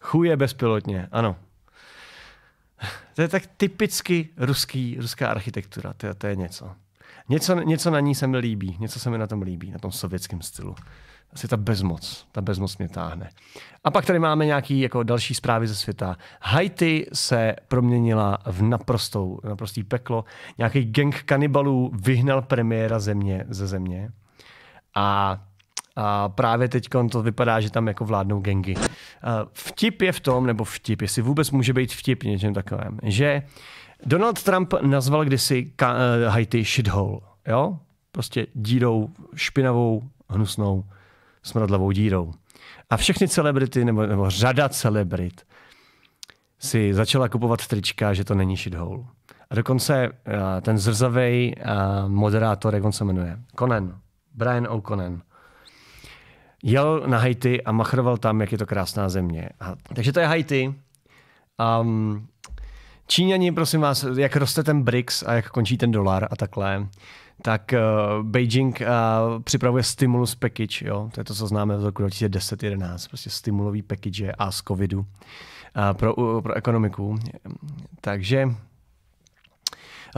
S1: Chuje bezpilotně, ano. To je tak typicky ruský, ruská architektura, to, to je něco. něco. Něco na ní se mi líbí, něco se mi na tom líbí, na tom sovětském stylu asi ta bezmoc, ta bezmoc mě táhne. A pak tady máme nějaký jako další zprávy ze světa. Haiti se proměnila v naprostou, naprostý peklo. Nějaký gang kanibalů vyhnal premiéra země ze země. A a právě teď to vypadá, že tam jako vládnou gengy. Vtip je v tom, nebo vtip, jestli vůbec může být vtip něčem takovém, že Donald Trump nazval kdysi eh, Haiti shithole. Jo? Prostě dírou špinavou, hnusnou smradlavou dírou. A všechny celebrity, nebo, nebo řada celebrit, si začala kupovat trička, že to není shithole. A dokonce uh, ten zrzavej uh, moderátor, jak on se jmenuje, Conan, Brian O'Conan, jel na Haiti a machroval tam, jak je to krásná země. A, takže to je Haiti. Um, Číňani, prosím vás, jak roste ten BRICS a jak končí ten dolar a takhle, tak uh, Beijing uh, připravuje stimulus package, jo? to je to, co známe z roku 2010-2011, prostě stimulový package a z covidu uh, pro, uh, pro ekonomiku. Ehm, takže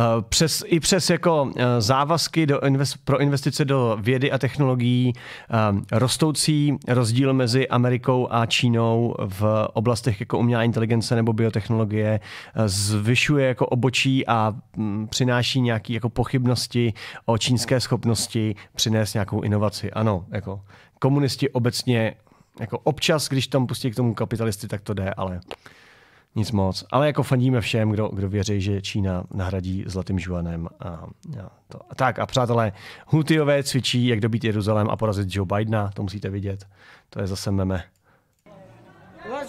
S1: Eh, přes, i přes jako eh, závazky do invest, pro investice do vědy a technologií, eh, rostoucí rozdíl mezi Amerikou a Čínou v oblastech jako umělá inteligence nebo biotechnologie zvyšuje jako obočí a mm, přináší nějaké jako pochybnosti o čínské schopnosti přinést nějakou inovaci. Ano, jako komunisti obecně jako občas, když tam pustí k tomu kapitalisty, tak to jde, ale nic moc. Ale jako fandíme všem, kdo, kdo věří, že Čína nahradí zlatým žuanem. A, a to. A tak a přátelé, Hutiové cvičí, jak dobít Jeruzalém a porazit Joe Bidena, to musíte vidět. To je zase meme.
S2: Ha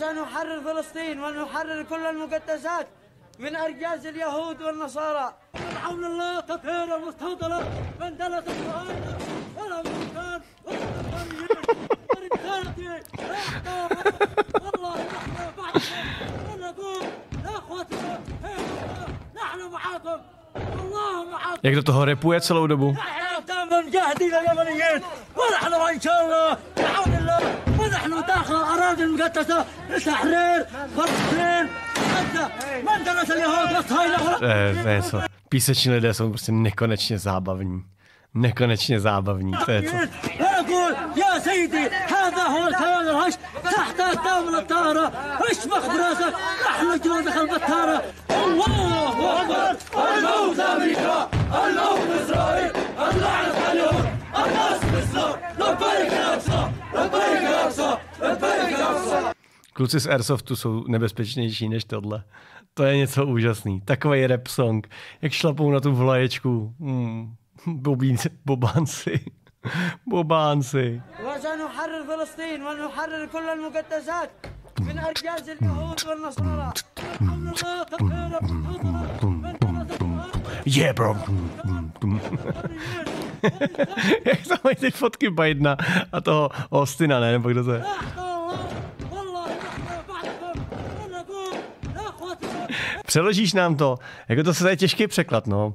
S3: ha ha ha ha!
S1: Jak do toho repuje celou dobu? Píseční lidé jsou prostě nekonečně zábavní. Nekonečně zábavní, to je to.
S2: سيدي هذا هو الكلام الهش تحت الدولة الطاهرة اشفخ براسك نحن جنودك البتارة الله أكبر الموت أمريكا الموت
S3: إسرائيل اللعنة عليهم الناس مصر لبيك الأقصى لبيك الأقصى
S1: لبيك الأقصى Kluci z Airsoftu jsou nebezpečnější než tohle. To je něco úžasný. Takový rap song, jak šlapou na tu vlaječku. Hmm. Bobí, bobánci. بوبانسي
S2: وسنحرر فلسطين ونحرر كل المقدسات من اليهود والنصارى
S1: Yeah, bro. Jak tam mají ty fotky Bidena a toho Ostina, ne? Nebo kdo to je? Přeložíš nám to? Jako to se tady těžký překlad, no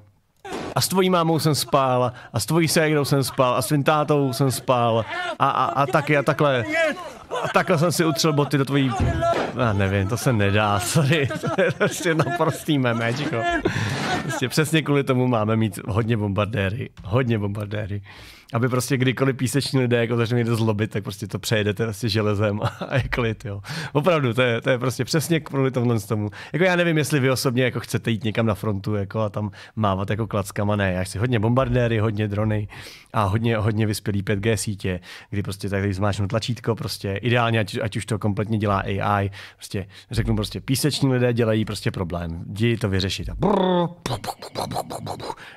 S1: a s tvojí mámou jsem spal a s tvojí ségrou jsem spal a s tvým tátou jsem spal a, a, a taky a takhle. A takhle jsem si utřel boty do tvojí já nevím, to se nedá, sorry. To je prostě naprostý memečko. Prostě přesně kvůli tomu máme mít hodně bombardéry. Hodně bombardéry. Aby prostě kdykoliv píseční lidé jako začnou někdo zlobit, tak prostě to přejedete prostě železem a je klid, jo. Opravdu, to je, to je prostě přesně kvůli tomhle tomu. Jako já nevím, jestli vy osobně jako chcete jít někam na frontu jako a tam mávat jako klackama, ne. Já chci hodně bombardéry, hodně drony a hodně, hodně vyspělý 5G sítě, kdy prostě tak zmáčnu tlačítko, prostě ideálně, ať, ať už to kompletně dělá AI, prostě řeknu prostě píseční lidé dělají prostě problém, jdi to vyřešit. A brrr,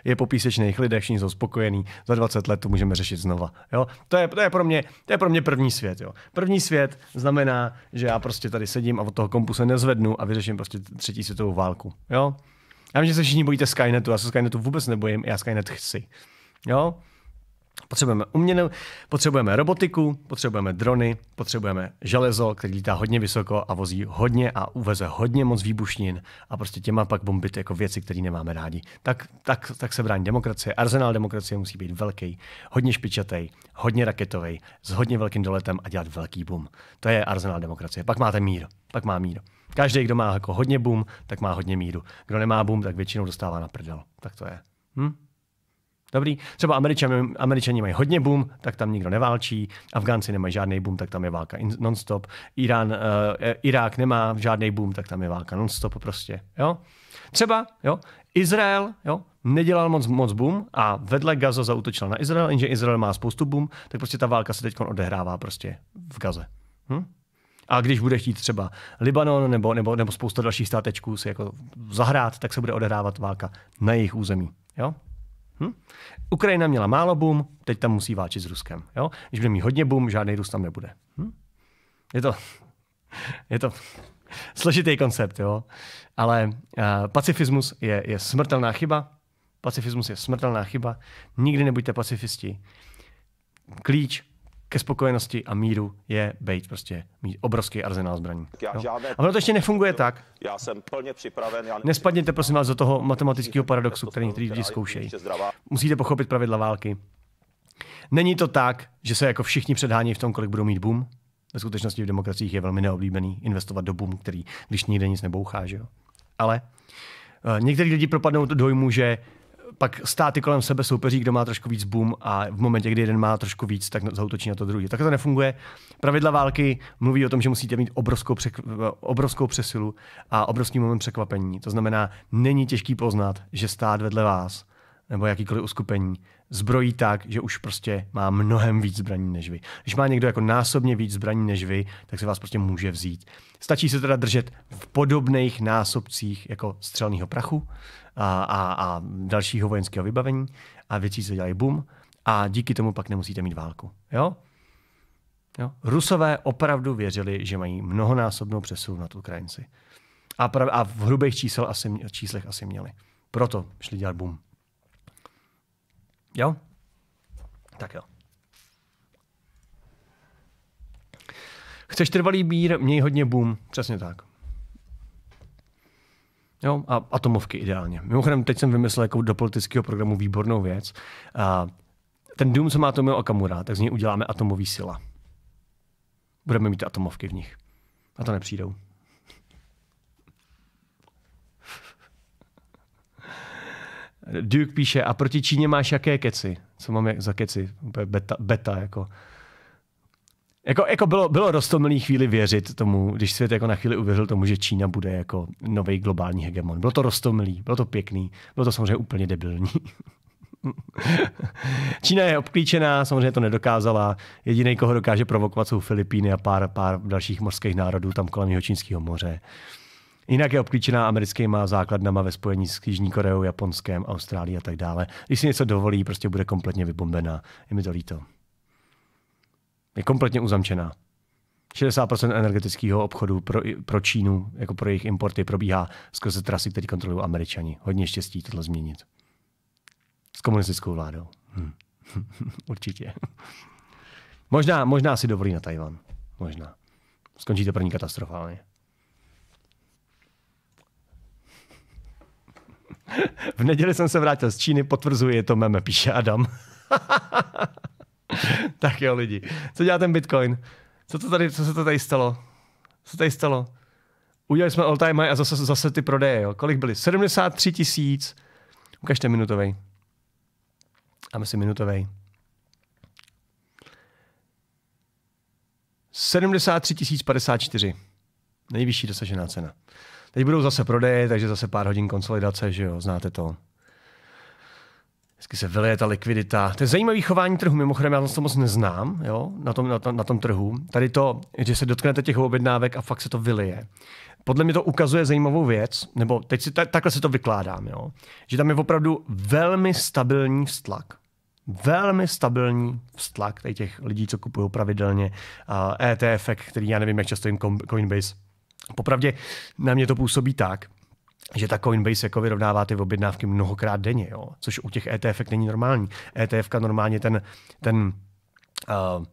S1: je po písečných lidech, všichni jsou spokojení, za 20 let to můžeme řešit znova. Jo? To, je, to, je pro mě, to je pro mě první svět. Jo? První svět znamená, že já prostě tady sedím a od toho kompu se nezvednu a vyřeším prostě třetí světovou válku. Jo? Já vím, že se všichni bojíte Skynetu, já se Skynetu vůbec nebojím, já Skynet chci. Jo? Potřebujeme uměnou, potřebujeme robotiku, potřebujeme drony, potřebujeme železo, který lítá hodně vysoko a vozí hodně a uveze hodně moc výbušnin a prostě těma pak bombit jako věci, které nemáme rádi. Tak, tak, tak se brání demokracie. Arzenál demokracie musí být velký, hodně špičatý, hodně raketový, s hodně velkým doletem a dělat velký boom. To je arzenál demokracie. Pak máte mír, pak má mír. Každý, kdo má jako hodně boom, tak má hodně míru. Kdo nemá boom, tak většinou dostává na prdel. Tak to je. Hm? Dobrý, třeba Američani, Američani mají hodně boom, tak tam nikdo neválčí, Afgánci nemají žádný boom, tak tam je válka nonstop, Irán, uh, Irák nemá žádný boom, tak tam je válka nonstop prostě, jo. Třeba, jo, Izrael, jo, nedělal moc, moc boom a vedle Gaza zautočil na Izrael, jenže Izrael má spoustu boom, tak prostě ta válka se teď odehrává prostě v Gaze. Hm? A když bude chtít třeba Libanon nebo, nebo, nebo spousta dalších státečků si jako zahrát, tak se bude odehrávat válka na jejich území. Jo? Hm? Ukrajina měla málo boom, teď tam musí váčit s Ruskem. Jo? Když bude mít hodně boom, žádný Rus tam nebude. Hm? Je to, je to složitý koncept, jo? ale uh, pacifismus je, je smrtelná chyba. Pacifismus je smrtelná chyba. Nikdy nebuďte pacifisti. Klíč ke spokojenosti a míru je být prostě mít obrovský arzenál zbraní. Jo. A ono to ještě nefunguje tak.
S2: Já jsem plně připraven. Já...
S1: Nespadněte prosím vás do toho matematického paradoxu, který někteří lidi zkoušejí. Musíte pochopit pravidla války. Není to tak, že se jako všichni předhání v tom, kolik budou mít boom. Ve skutečnosti v demokraciích je velmi neoblíbený investovat do boom, který když nikde nic nebouchá, že jo. Ale uh, eh, některý lidi propadnou do dojmu, že pak státy kolem sebe soupeří, kdo má trošku víc boom a v momentě, kdy jeden má trošku víc, tak zautočí na to druhý. Tak to nefunguje. Pravidla války mluví o tom, že musíte mít obrovskou, přek- obrovskou přesilu a obrovský moment překvapení. To znamená, není těžký poznat, že stát vedle vás nebo jakýkoliv uskupení zbrojí tak, že už prostě má mnohem víc zbraní než vy. Když má někdo jako násobně víc zbraní než vy, tak se vás prostě může vzít. Stačí se teda držet v podobných násobcích jako střelného prachu, a, a, a dalšího vojenského vybavení a věcí se dělají bum a díky tomu pak nemusíte mít válku. Jo? Jo? Rusové opravdu věřili, že mají mnohonásobnou přesu nad Ukrajinci. A, prav, a v hrubých čísel asi, číslech asi měli. Proto šli dělat boom. Jo? Tak jo. Chceš trvalý mír, měj hodně boom. Přesně tak. Jo, a atomovky ideálně. Mimochodem, teď jsem vymyslel jako do politického programu výbornou věc. A ten dům, co má Tomio Okamura, tak z něj uděláme atomový sila. Budeme mít atomovky v nich. A to nepřijdou. Duke píše, a proti Číně máš jaké keci? Co mám za keci? Beta, beta jako. Jako, jako bylo, bylo roztomilý chvíli věřit tomu, když svět jako na chvíli uvěřil tomu, že Čína bude jako nový globální hegemon. Bylo to roztomilý, bylo to pěkný, bylo to samozřejmě úplně debilní. Čína je obklíčená, samozřejmě to nedokázala. Jediný, koho dokáže provokovat, jsou Filipíny a pár, pár dalších mořských národů tam kolem čínského moře. Jinak je obklíčená americkýma základnama ve spojení s Jižní Koreou, Japonskem, Austrálií a tak dále. Když si něco dovolí, prostě bude kompletně vybombená. Je mi to líto. Je kompletně uzamčená. 60% energetického obchodu pro, pro Čínu, jako pro jejich importy, probíhá skrze trasy, které kontrolují Američani. Hodně štěstí tohle změnit. S komunistickou vládou. Hm. Určitě. možná, možná si dovolí na Tajvan. Možná. Skončí to první katastrofálně. V neděli jsem se vrátil z Číny, potvrzuji, je to meme, píše Adam. tak jo lidi, co dělá ten Bitcoin? Co, to tady, co se to tady stalo? Co tady stalo? Udělali jsme all time high a zase, zase ty prodeje. Jo. Kolik byly? 73 tisíc. Ukažte minutovej. my si minutovej. 73 054. Nejvyšší dosažená cena. Teď budou zase prodeje, takže zase pár hodin konsolidace, že jo, znáte to. Vždycky se vyleje ta likvidita. To je zajímavé chování trhu, mimochodem já to moc neznám jo, na, tom, na, tom, na tom trhu. Tady to, že se dotknete těch objednávek a fakt se to vyleje. Podle mě to ukazuje zajímavou věc, nebo teď si ta, takhle si to vykládám, jo, že tam je opravdu velmi stabilní vztlak. Velmi stabilní vztlak tady těch lidí, co kupují pravidelně uh, ETF, který já nevím, jak často jim Coinbase Popravdě na mě to působí tak, že ta Coinbase jako vyrovnává ty objednávky mnohokrát denně, jo? což u těch ETF není normální. ETF normálně ten, ten uh,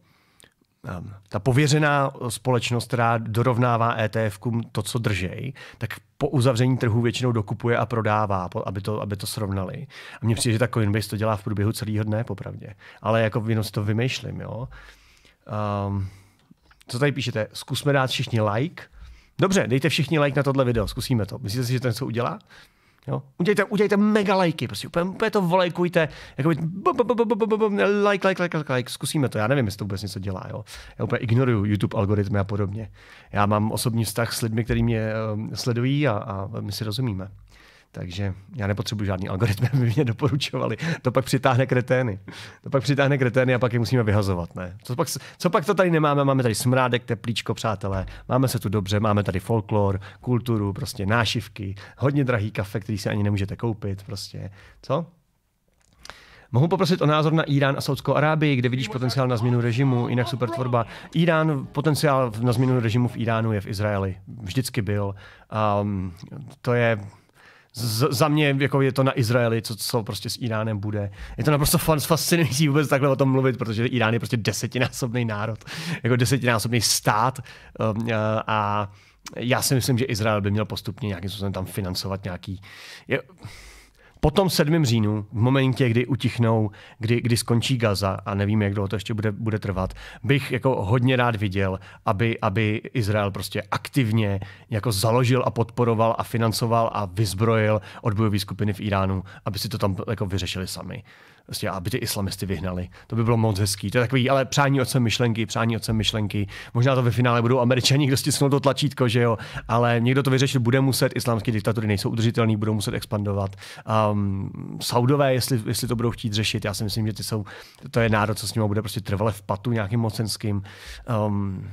S1: ta pověřená společnost, která dorovnává etf to, co držej, tak po uzavření trhu většinou dokupuje a prodává, aby to, aby to srovnali. A mně přijde, že ta Coinbase to dělá v průběhu celého dne, popravdě. Ale jako jenom si to vymýšlím, jo. Um, co tady píšete? Zkusme dát všichni like, Dobře, dejte všichni like na tohle video, zkusíme to. Myslíte si, že to něco udělá? Jo? Udělejte, udělejte mega lajky, prostě úplně, úplně to volejkujte, jako like, like, like, like, like, zkusíme to, já nevím, jestli to vůbec něco dělá, jo. Já úplně ignoruju YouTube algoritmy a podobně. Já mám osobní vztah s lidmi, kteří mě um, sledují a, a my si rozumíme. Takže já nepotřebuji žádný algoritmy, aby mě doporučovali. To pak přitáhne kretény. To pak přitáhne kretény a pak je musíme vyhazovat. Ne? Co, pak, co pak to tady nemáme? Máme tady smrádek, teplíčko, přátelé. Máme se tu dobře, máme tady folklor, kulturu, prostě nášivky, hodně drahý kafe, který si ani nemůžete koupit. Prostě. Co? Mohu poprosit o názor na Irán a Saudskou Arábii, kde vidíš potenciál na změnu režimu, jinak super tvorba. Irán, potenciál na změnu režimu v Iránu je v Izraeli. Vždycky byl. Um, to je z, za mě jako je to na Izraeli, co, co prostě s Iránem bude. Je to naprosto fascinující vůbec takhle o tom mluvit, protože Irán je prostě desetinásobný národ, jako desetinásobný stát um, a já si myslím, že Izrael by měl postupně nějakým způsobem tam financovat nějaký... Je, Potom 7. říjnu, v momentě, kdy utichnou, kdy, kdy skončí Gaza a nevím, jak dlouho to ještě bude, bude trvat, bych jako hodně rád viděl, aby, aby Izrael prostě aktivně jako založil a podporoval a financoval a vyzbrojil odbojové skupiny v Iránu, aby si to tam jako vyřešili sami prostě, aby ty islamisty vyhnali. To by bylo moc hezký. To je takový, ale přání otcem myšlenky, přání otcem myšlenky. Možná to ve finále budou američani, kdo stisknou to tlačítko, že jo, ale někdo to vyřešit bude muset, islámské diktatury nejsou udržitelné, budou muset expandovat. Um, Saudové, jestli, jestli to budou chtít řešit, já si myslím, že ty jsou, to je národ, co s ním bude prostě trvale v patu nějakým mocenským. Um,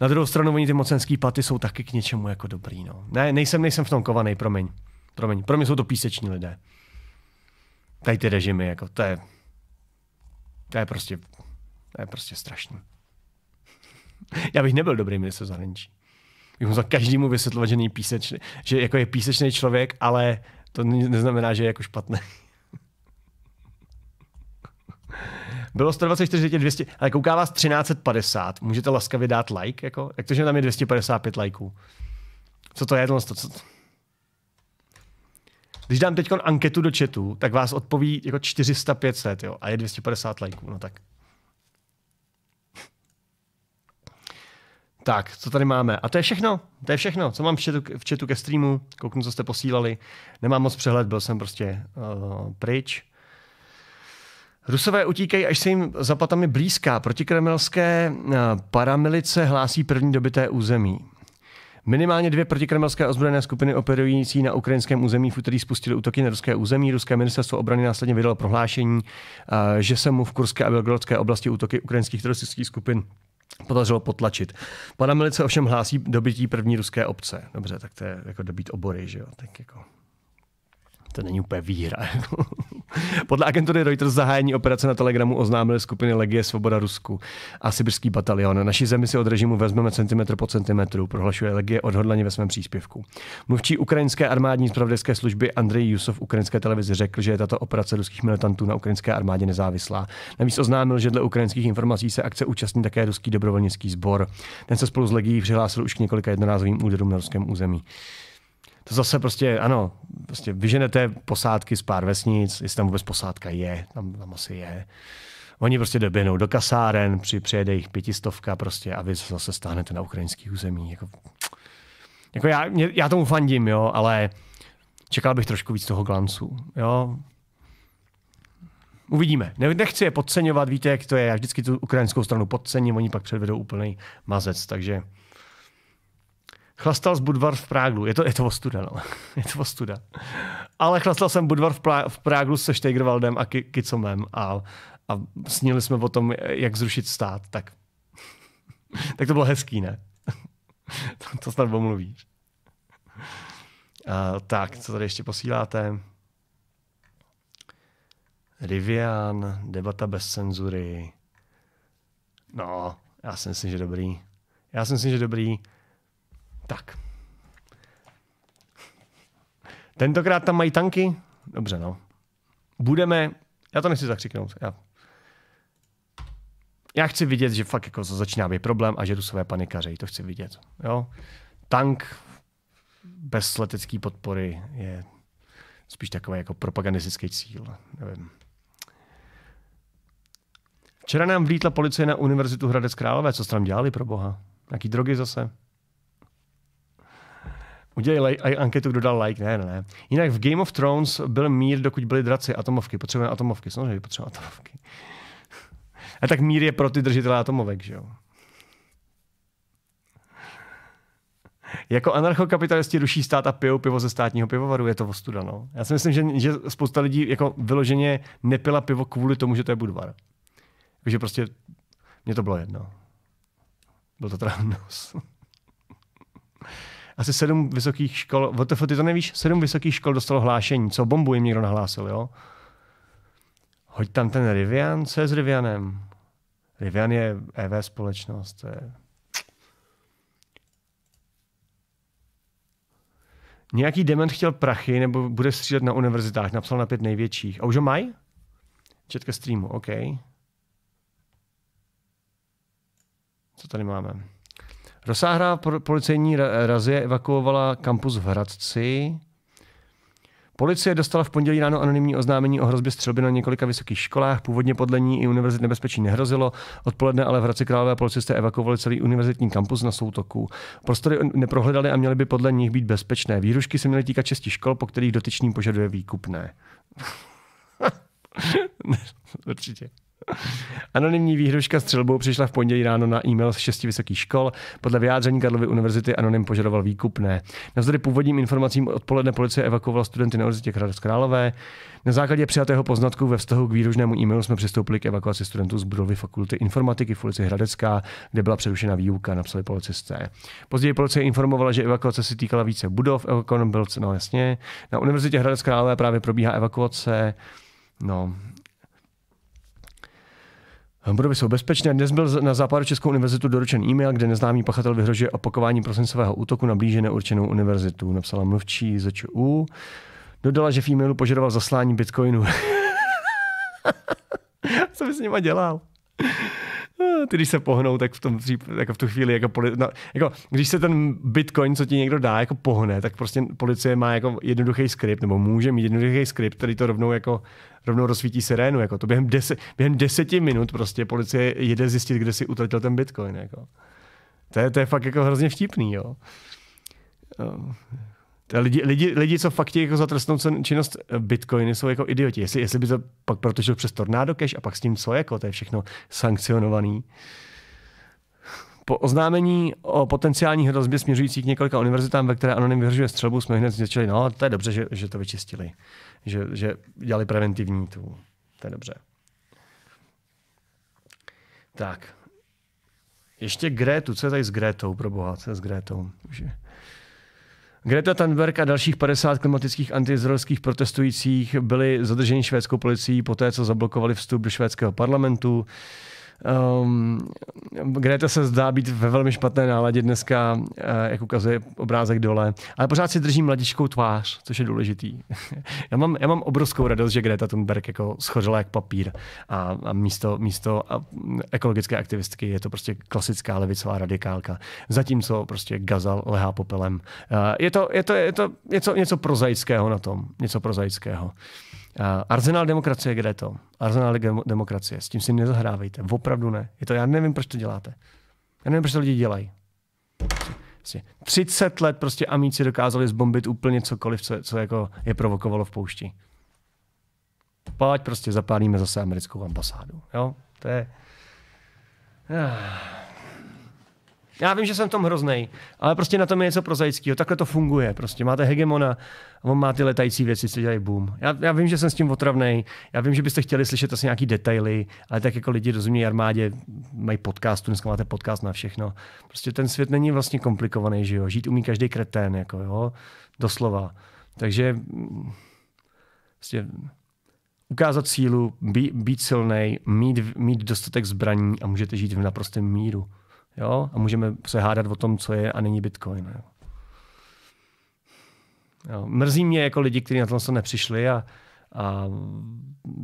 S1: na druhou stranu, oni ty mocenský paty jsou taky k něčemu jako dobrý. No. Ne, nejsem, nejsem v tom kovaný, promiň. Promiň, pro mě jsou to píseční lidé tady ty režimy, jako to je, to je prostě, to je prostě strašný. Já bych nebyl dobrý ministr zahraničí. Bych musel každému vysvětlovat, že, písečný, že jako je písečný člověk, ale to neznamená, že je jako špatný. Bylo 124, 200, ale kouká vás 1350. Můžete laskavě dát like, jako? Jak to, že tam je 255 lajků? Co to je, tohle, co, když dám teď anketu do chatu, tak vás odpoví jako 400-500 jo, a je 250 lajků, no tak. Tak, co tady máme? A to je všechno. To je všechno, co mám v chatu, v chatu ke streamu. Kouknu, co jste posílali. Nemám moc přehled, byl jsem prostě uh, pryč. Rusové utíkají, až se jim zapatami blízká. Protikremelské eh, paramilice hlásí první dobité území. Minimálně dvě protikremelské ozbrojené skupiny operující na ukrajinském území v úterý spustily útoky na ruské území. Ruské ministerstvo obrany následně vydalo prohlášení, eh, že se mu v Kurské a belgorodské oblasti útoky ukrajinských teroristických skupin podařilo potlačit. Pana milice ovšem hlásí dobytí první ruské obce. Dobře, tak to je jako dobít obory, že jo? Tak jako to není úplně výhra. Podle agentury Reuters zahájení operace na Telegramu oznámily skupiny Legie Svoboda Rusku a Sibirský batalion. Naši zemi si od režimu vezmeme centimetr po centimetru, prohlašuje Legie odhodlaně ve svém příspěvku. Mluvčí ukrajinské armádní zpravodajské služby Andrej Jusov ukrajinské televizi řekl, že je tato operace ruských militantů na ukrajinské armádě nezávislá. Navíc oznámil, že dle ukrajinských informací se akce účastní také ruský dobrovolnický sbor. Ten se spolu s Legií přihlásil už k několika jednorázovým úderům na ruském území to zase prostě, ano, prostě vyženete posádky z pár vesnic, jestli tam vůbec posádka je, tam, tam asi je. Oni prostě doběhnou do kasáren, při, přijede jich pětistovka prostě a vy zase stáhnete na ukrajinský území. Jako, jako já, mě, já tomu fandím, jo, ale čekal bych trošku víc toho glancu. Jo. Uvidíme. Ne, nechci je podceňovat, víte, jak to je. Já vždycky tu ukrajinskou stranu podcením, oni pak předvedou úplný mazec, takže Chlastal z Budvar v Práglu. Je to, je to ostuda, no. Je to ostuda. Ale chlastal jsem Budvar v, Plá, v Práglu se Štejgrvaldem a Kicomem a, a snili jsme o tom, jak zrušit stát. Tak, tak to bylo hezký, ne? to, to snad omluvíš. tak, co tady ještě posíláte? Rivian, debata bez cenzury. No, já si myslím, že dobrý. Já si myslím, že dobrý. Tak. Tentokrát tam mají tanky? Dobře, no. Budeme... Já to nechci zakřiknout. Já, já chci vidět, že fakt jako začíná být problém a že rusové panikařejí. To chci vidět. Jo? Tank bez letecké podpory je spíš takový jako propagandistický cíl. Nevím. Včera nám vlítla policie na Univerzitu Hradec Králové. Co jste tam dělali pro boha? Jaký drogy zase? Udělej like, aj anketu, kdo dal like. Ne, ne, ne. Jinak v Game of Thrones byl mír, dokud byly draci atomovky. Potřebujeme atomovky. Samozřejmě potřebujeme atomovky. A tak mír je pro ty držitele atomovek, že jo? Jako anarchokapitalisti ruší stát a pijou pivo ze státního pivovaru, je to ostuda, no. Já si myslím, že, že spousta lidí jako vyloženě nepila pivo kvůli tomu, že to je budvar. Takže prostě mě to bylo jedno. Byl to teda asi sedm vysokých škol, WTF, ty to nevíš, sedm vysokých škol dostalo hlášení, co bombu jim někdo nahlásil, jo? Hoď tam ten Rivian, co je s Rivianem? Rivian je EV společnost, to je... Nějaký dement chtěl prachy nebo bude střílet na univerzitách, napsal na pět největších. A už ho mají? Četka streamu, OK. Co tady máme? Rozsáhlá policejní razie evakuovala kampus v Hradci. Policie dostala v pondělí ráno anonymní oznámení o hrozbě střelby na několika vysokých školách. Původně podle ní i univerzit nebezpečí nehrozilo. Odpoledne ale v Hradci Králové policisté evakuovali celý univerzitní kampus na soutoku. Prostory neprohledali a měly by podle nich být bezpečné. Výrušky se měly týkat šesti škol, po kterých dotyčný požaduje výkupné. Určitě. Anonymní výhruška střelbou přišla v pondělí ráno na e-mail z šesti vysokých škol. Podle vyjádření Karlovy univerzity Anonym požadoval výkupné. Navzdory původním informacím odpoledne policie evakuovala studenty na univerzitě Hradec Králové. Na základě přijatého poznatku ve vztahu k výružnému e-mailu jsme přistoupili k evakuaci studentů z budovy fakulty informatiky v ulici Hradecká, kde byla přerušena výuka, napsali policisté. Později policie informovala, že evakuace se týkala více budov, evakuovaným byl, no jasně. Na univerzitě Hradec Králové právě probíhá evakuace. No, Budovy jsou bezpečné. Dnes byl na západu Českou univerzitu doručen e-mail, kde neznámý pachatel vyhrožuje opakování prosincového útoku na blíže neurčenou univerzitu. Napsala mluvčí z ČU. Dodala, že v e-mailu požadoval zaslání bitcoinu. Co by s nima dělal? Eh, ty, když se pohnou, tak v, tom, jako v tu chvíli, jako, poli, no, jako, když se ten bitcoin, co ti někdo dá, jako pohne, tak prostě policie má jako jednoduchý skript, nebo může mít jednoduchý skript, který to rovnou jako rovnou rozsvítí sirénu. Jako to během, deset, během deseti minut prostě policie jede zjistit, kde si utratil ten bitcoin. Jako. To, je, to je fakt jako hrozně vtipný. Jo. Eh, lidi, lidi, lidi, co fakt jako za trestnou činnost eh, bitcoiny, jsou jako idioti. Jestli, jestli by to pak protočil přes tornádo cash a pak s tím co, jako to je všechno sankcionovaný. Uh, po oznámení o potenciální hrozbě směřující k několika univerzitám, ve které Anonym vyhrožuje střelbu, jsme hned začali, no to je dobře, že, že to vyčistili, že, že dělali preventivní tu, to je dobře. Tak, ještě Grétu, co je tady s Grétou, pro boha, co je s Grétou? Greta Thunberg a dalších 50 klimatických antiizraelských protestujících byli zadrženi švédskou policií poté, co zablokovali vstup do švédského parlamentu. Um, Greta se zdá být ve velmi špatné náladě dneska, eh, jak ukazuje obrázek dole, ale pořád si drží mladičkou tvář, což je důležitý. já, mám, já mám obrovskou radost, že Greta Thunberg jako schořela jak papír a, a místo, místo a ekologické aktivistky je to prostě klasická levicová radikálka, zatímco prostě gazal lehá popelem. Uh, je to, je to, je to něco, něco prozaického na tom, něco prozaického. Arzenál demokracie, kde je to? Arzenál demokracie, s tím si nezahrávejte, opravdu ne. Je to, já nevím, proč to děláte. Já nevím, proč to lidi dělají. 30 prostě let prostě amíci dokázali zbombit úplně cokoliv, co, co jako je provokovalo v poušti. Pojď prostě zapálíme zase americkou ambasádu. Jo? To je... Ah. Já vím, že jsem tom hrozný, ale prostě na tom je něco prozaického. Takhle to funguje. Prostě máte hegemona, on má ty letající věci, co dělají boom. Já, já, vím, že jsem s tím otravný, já vím, že byste chtěli slyšet asi nějaký detaily, ale tak jako lidi rozumí armádě, mají podcast, dneska máte podcast na všechno. Prostě ten svět není vlastně komplikovaný, že jo? Žít umí každý kretén, jako jo? Doslova. Takže prostě ukázat sílu, být, být silný, mít, mít dostatek zbraní a můžete žít v naprostém míru. Jo? A můžeme se hádat o tom, co je a není Bitcoin. Jo? Jo, mrzí mě jako lidi, kteří na to se nepřišli a, a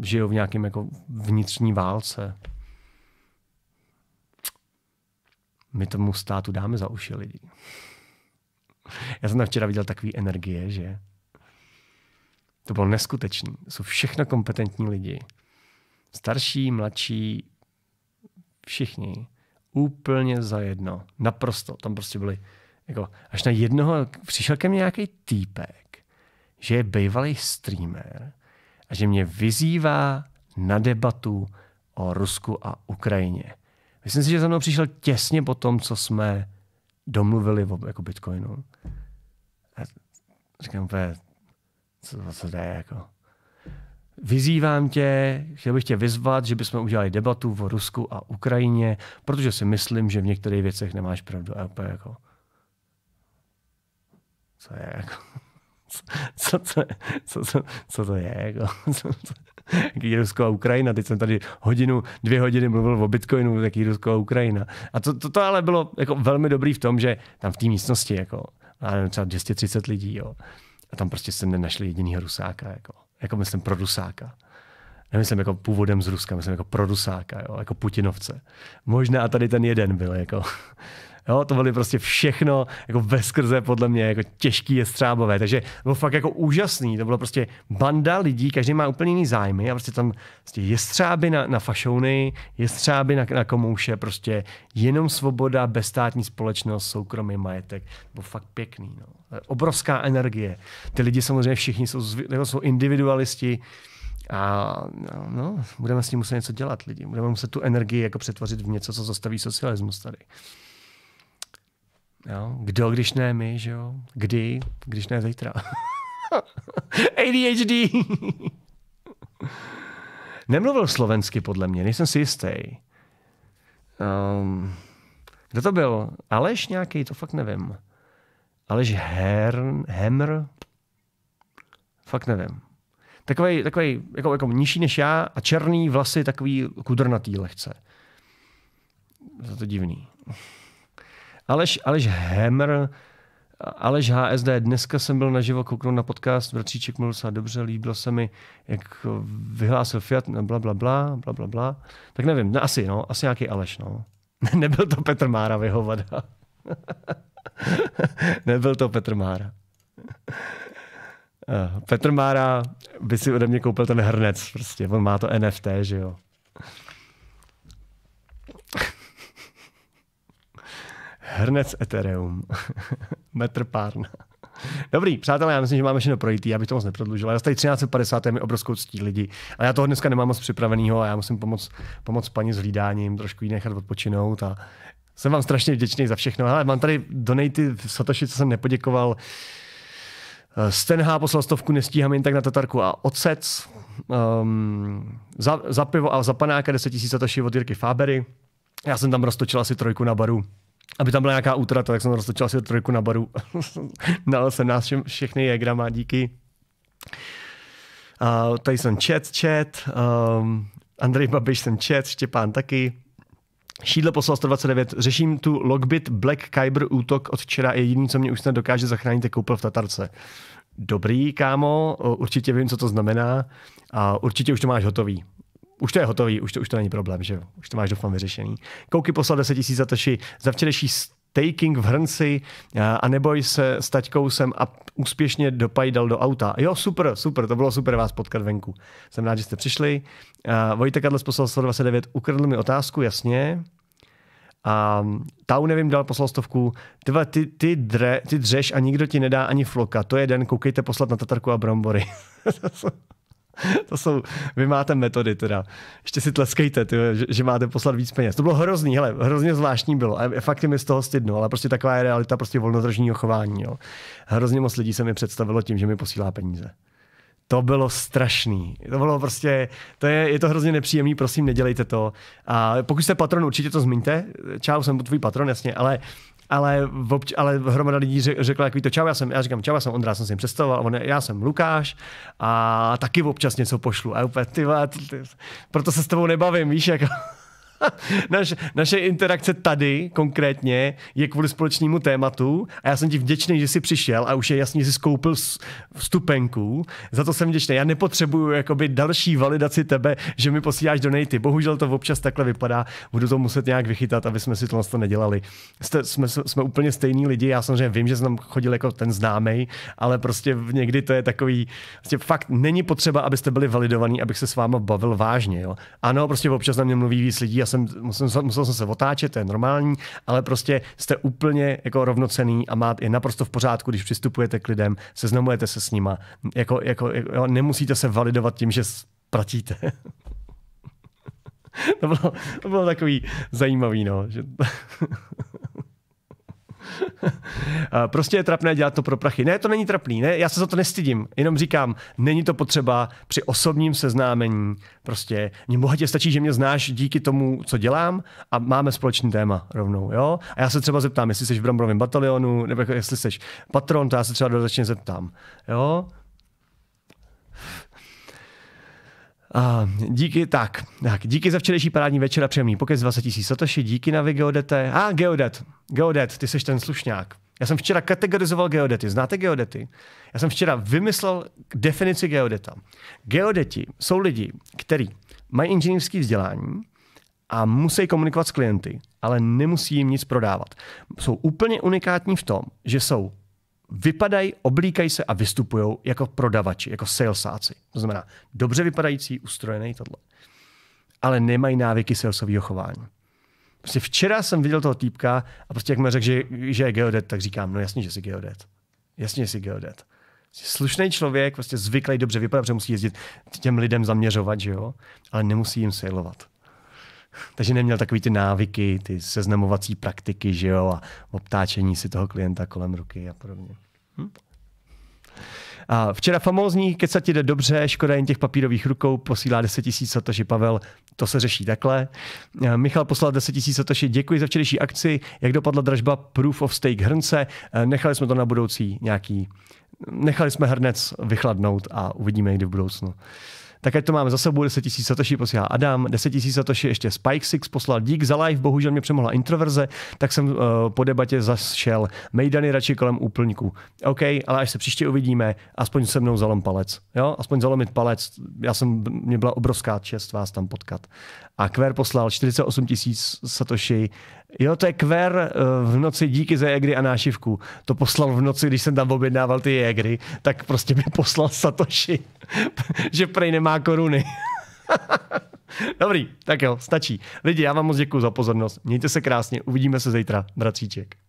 S1: žijou v nějakém jako vnitřní válce. My tomu státu dáme za uši lidi. Já jsem tam včera viděl takové energie, že to bylo neskutečné. Jsou všechno kompetentní lidi. Starší, mladší, všichni. Úplně za jedno. Naprosto. Tam prostě byli jako, až na jednoho přišel ke mně nějaký týpek, že je bývalý streamer a že mě vyzývá na debatu o Rusku a Ukrajině. Myslím si, že za mnou přišel těsně po tom, co jsme domluvili o jako Bitcoinu. A říkám, co, co to je jako. Vyzývám tě, chtěl bych tě vyzvat, že bychom udělali debatu o Rusku a Ukrajině, protože si myslím, že v některých věcech nemáš pravdu. A úplně jako... Co je jako... Co, co, co, co, co to je? Jako, co, co, jaký Rusko a Ukrajina. Teď jsem tady hodinu, dvě hodiny mluvil o Bitcoinu, jaký Rusko a Ukrajina. A to, to, to ale bylo jako velmi dobrý v tom, že tam v té místnosti jako, já nevím, třeba 230 lidí, jo. A tam prostě se nenašli jediného Rusáka. Jako jako myslím produsáka. Nemyslím jako původem z Ruska, myslím jako produsáka, jo, jako Putinovce. Možná a tady ten jeden byl jako Jo, to byly prostě všechno jako veskrze podle mě jako těžký je střábové. Takže bylo fakt jako úžasný. To bylo prostě banda lidí, každý má úplně jiný zájmy a prostě tam prostě střáby na, na fašouny, střáby na, na komouše, prostě jenom svoboda, bezstátní společnost, soukromý majetek. To bylo fakt pěkný. No. Obrovská energie. Ty lidi samozřejmě všichni jsou, jako jsou individualisti, a no, no, budeme s ním muset něco dělat lidi. Budeme muset tu energii jako přetvořit v něco, co zastaví socialismus tady. Jo? Kdo, když ne my, že jo? Kdy, když ne zítra. ADHD. Nemluvil slovensky, podle mě, nejsem si jistý. Um, kdo to byl? Aleš nějaký, to fakt nevím. Aleš Hern, Hemr? Fakt nevím. Takový, takový jako, jako nižší než já a černý vlasy, takový kudrnatý lehce. To to divný. Aleš, Aleš Hemr, Aleš HSD, dneska jsem byl naživo kouknout na podcast Vrčíček mluvil se dobře, líbilo se mi, jak vyhlásil Fiat, no, bla, bla, bla, bla, bla, bla. Tak nevím, no, asi, no, asi nějaký Aleš, no. Nebyl to Petr Mára vyhovada. Nebyl to Petr Mára. Eh, Petr Mára by si ode mě koupil ten hrnec, prostě. On má to NFT, že jo. Hrnec Ethereum. Metr párna. Dobrý, přátelé, já myslím, že máme všechno projít. já bych to moc neprodlužil. Já tady 1350 je mi obrovskou ctí lidi. A já toho dneska nemám moc připraveného a já musím pomoct, pomoct paní s hlídáním, trošku ji nechat odpočinout a jsem vám strašně vděčný za všechno. Ale mám tady donaty v Satoši, co jsem nepoděkoval. Stenha poslal stovku, nestíhám jen tak na Tatarku a Ocec. Um, za, za pivo a za panáka 10 000 satoši od Jirky Fabery. Já jsem tam roztočil asi trojku na baru aby tam byla nějaká útrata, tak jsem roztočil asi trojku na baru. Dal jsem nás všem, všechny jegrama, díky. Uh, tady jsem chat, chat, um, Andrej Babiš jsem chat, Štěpán taky. Šídlo poslal 129. Řeším tu Logbit Black Kyber útok od včera. Je jediný, co mě už snad dokáže zachránit, je koupil v Tatarce. Dobrý, kámo, určitě vím, co to znamená a určitě už to máš hotový už to je hotový, už to, už to není problém, že Už to máš doufám vyřešený. Kouky poslal 10 000 za toši za včerejší staking v Hrnci a neboj se s taťkou jsem a úspěšně dopajdal do auta. Jo, super, super, to bylo super vás potkat venku. Jsem rád, že jste přišli. Uh, Vojtek Adles poslal 129, ukradl mi otázku, jasně. A Tau, nevím, dal poslal stovku. Tyva, ty, ty, dre, ty dřeš a nikdo ti nedá ani floka. To je den, koukejte poslat na tatarku a brambory. to jsou, vy máte metody teda. Ještě si tleskejte, ty, že, že, máte poslat víc peněz. To bylo hrozný, hele, hrozně zvláštní bylo. A fakt je mi z toho stydno, ale prostě taková je realita prostě volnotržního chování. Jo. Hrozně moc lidí se mi představilo tím, že mi posílá peníze. To bylo strašný. To bylo prostě, to je, je to hrozně nepříjemný, prosím, nedělejte to. A pokud jste patron, určitě to zmiňte. Čau, jsem tvůj patron, jasně, ale uh, ale, obč- ale hromada lidí řekla takový to čau, já jsem, já říkám čau, já jsem Ondra, já jsem si jim představoval, on, já jsem Lukáš a taky občas něco pošlu a úplně, ty, ty, ty, proto se s tebou nebavím, víš, jako Naš, naše interakce tady konkrétně je kvůli společnému tématu a já jsem ti vděčný, že jsi přišel a už je jasně, že jsi skoupil vstupenku. Za to jsem vděčný. Já nepotřebuju jakoby další validaci tebe, že mi posíláš donaty. Bohužel to občas takhle vypadá. Budu to muset nějak vychytat, aby jsme si to to nedělali. Jste, jsme, jsme úplně stejní lidi. Já samozřejmě vím, že jsem chodil jako ten známý, ale prostě někdy to je takový, prostě fakt není potřeba, abyste byli validovaní, abych se s váma bavil vážně. Jo. Ano, prostě občas na mě mluví víc lidí a jsem, musel, musel jsem se otáčet, to je normální, ale prostě jste úplně jako rovnocený a máte je naprosto v pořádku, když přistupujete k lidem, seznamujete se s nima, jako, jako, jako nemusíte se validovat tím, že pratíte. to, bylo, to bylo takový zajímavý, no. Že... prostě je trapné dělat to pro prachy. Ne, to není trapný, ne, já se za to nestydím. Jenom říkám, není to potřeba při osobním seznámení. Prostě mě bohatě stačí, že mě znáš díky tomu, co dělám a máme společný téma rovnou. Jo? A já se třeba zeptám, jestli jsi v Brambrovém batalionu, nebo jako jestli jsi patron, to já se třeba dodatečně zeptám. Jo? A díky, tak, tak, díky za včerejší parádní večer a příjemný pokec 20 000 satoši, díky na Geodete. A ah, Geodet, Geodet, ty jsi ten slušňák. Já jsem včera kategorizoval geodety. Znáte geodety? Já jsem včera vymyslel definici geodeta. Geodeti jsou lidi, kteří mají inženýrské vzdělání a musí komunikovat s klienty, ale nemusí jim nic prodávat. Jsou úplně unikátní v tom, že jsou vypadají, oblíkají se a vystupují jako prodavači, jako salesáci. To znamená dobře vypadající, ustrojený tohle. Ale nemají návyky salesového chování. Prostě včera jsem viděl toho týpka a prostě jak mi řekl, že, že je geodet, tak říkám, no jasně, že jsi geodet. Jasně, že jsi geodet. Prostě slušný člověk, prostě zvyklý dobře vypadá, že musí jezdit těm lidem zaměřovat, že jo? ale nemusí jim sailovat takže neměl takový ty návyky, ty seznamovací praktiky, že jo, a obtáčení si toho klienta kolem ruky a podobně. Hm? A včera famózní, ti jde dobře, škoda jen těch papírových rukou, posílá 10 tisíc satoši Pavel, to se řeší takhle. Eh, Michal poslal 10 tisíc satoši, děkuji za včerejší akci, jak dopadla dražba Proof of Stake hrnce, eh, nechali jsme to na budoucí nějaký, nechali jsme hrnec vychladnout a uvidíme někdy v budoucnu. Tak ať to máme za sebou, 10 000 satoshi posílá Adam, 10 000 satoshi ještě Spike Six poslal dík za live, bohužel mě přemohla introverze, tak jsem uh, po debatě zašel. Mejdany radši kolem úplňku. OK, ale až se příště uvidíme, aspoň se mnou zalom palec. Jo? Aspoň zalomit palec. Já jsem, mě byla obrovská čest vás tam potkat a Kver poslal 48 tisíc satoshi. Jo, to je Kver eh, v noci díky za jegry a nášivku. To poslal v noci, když jsem tam objednával ty jegry, tak prostě mi poslal satoshi, že prej nemá koruny. Dobrý, tak jo, stačí. Lidi, já vám moc děkuji za pozornost. Mějte se krásně, uvidíme se zítra, bratříček.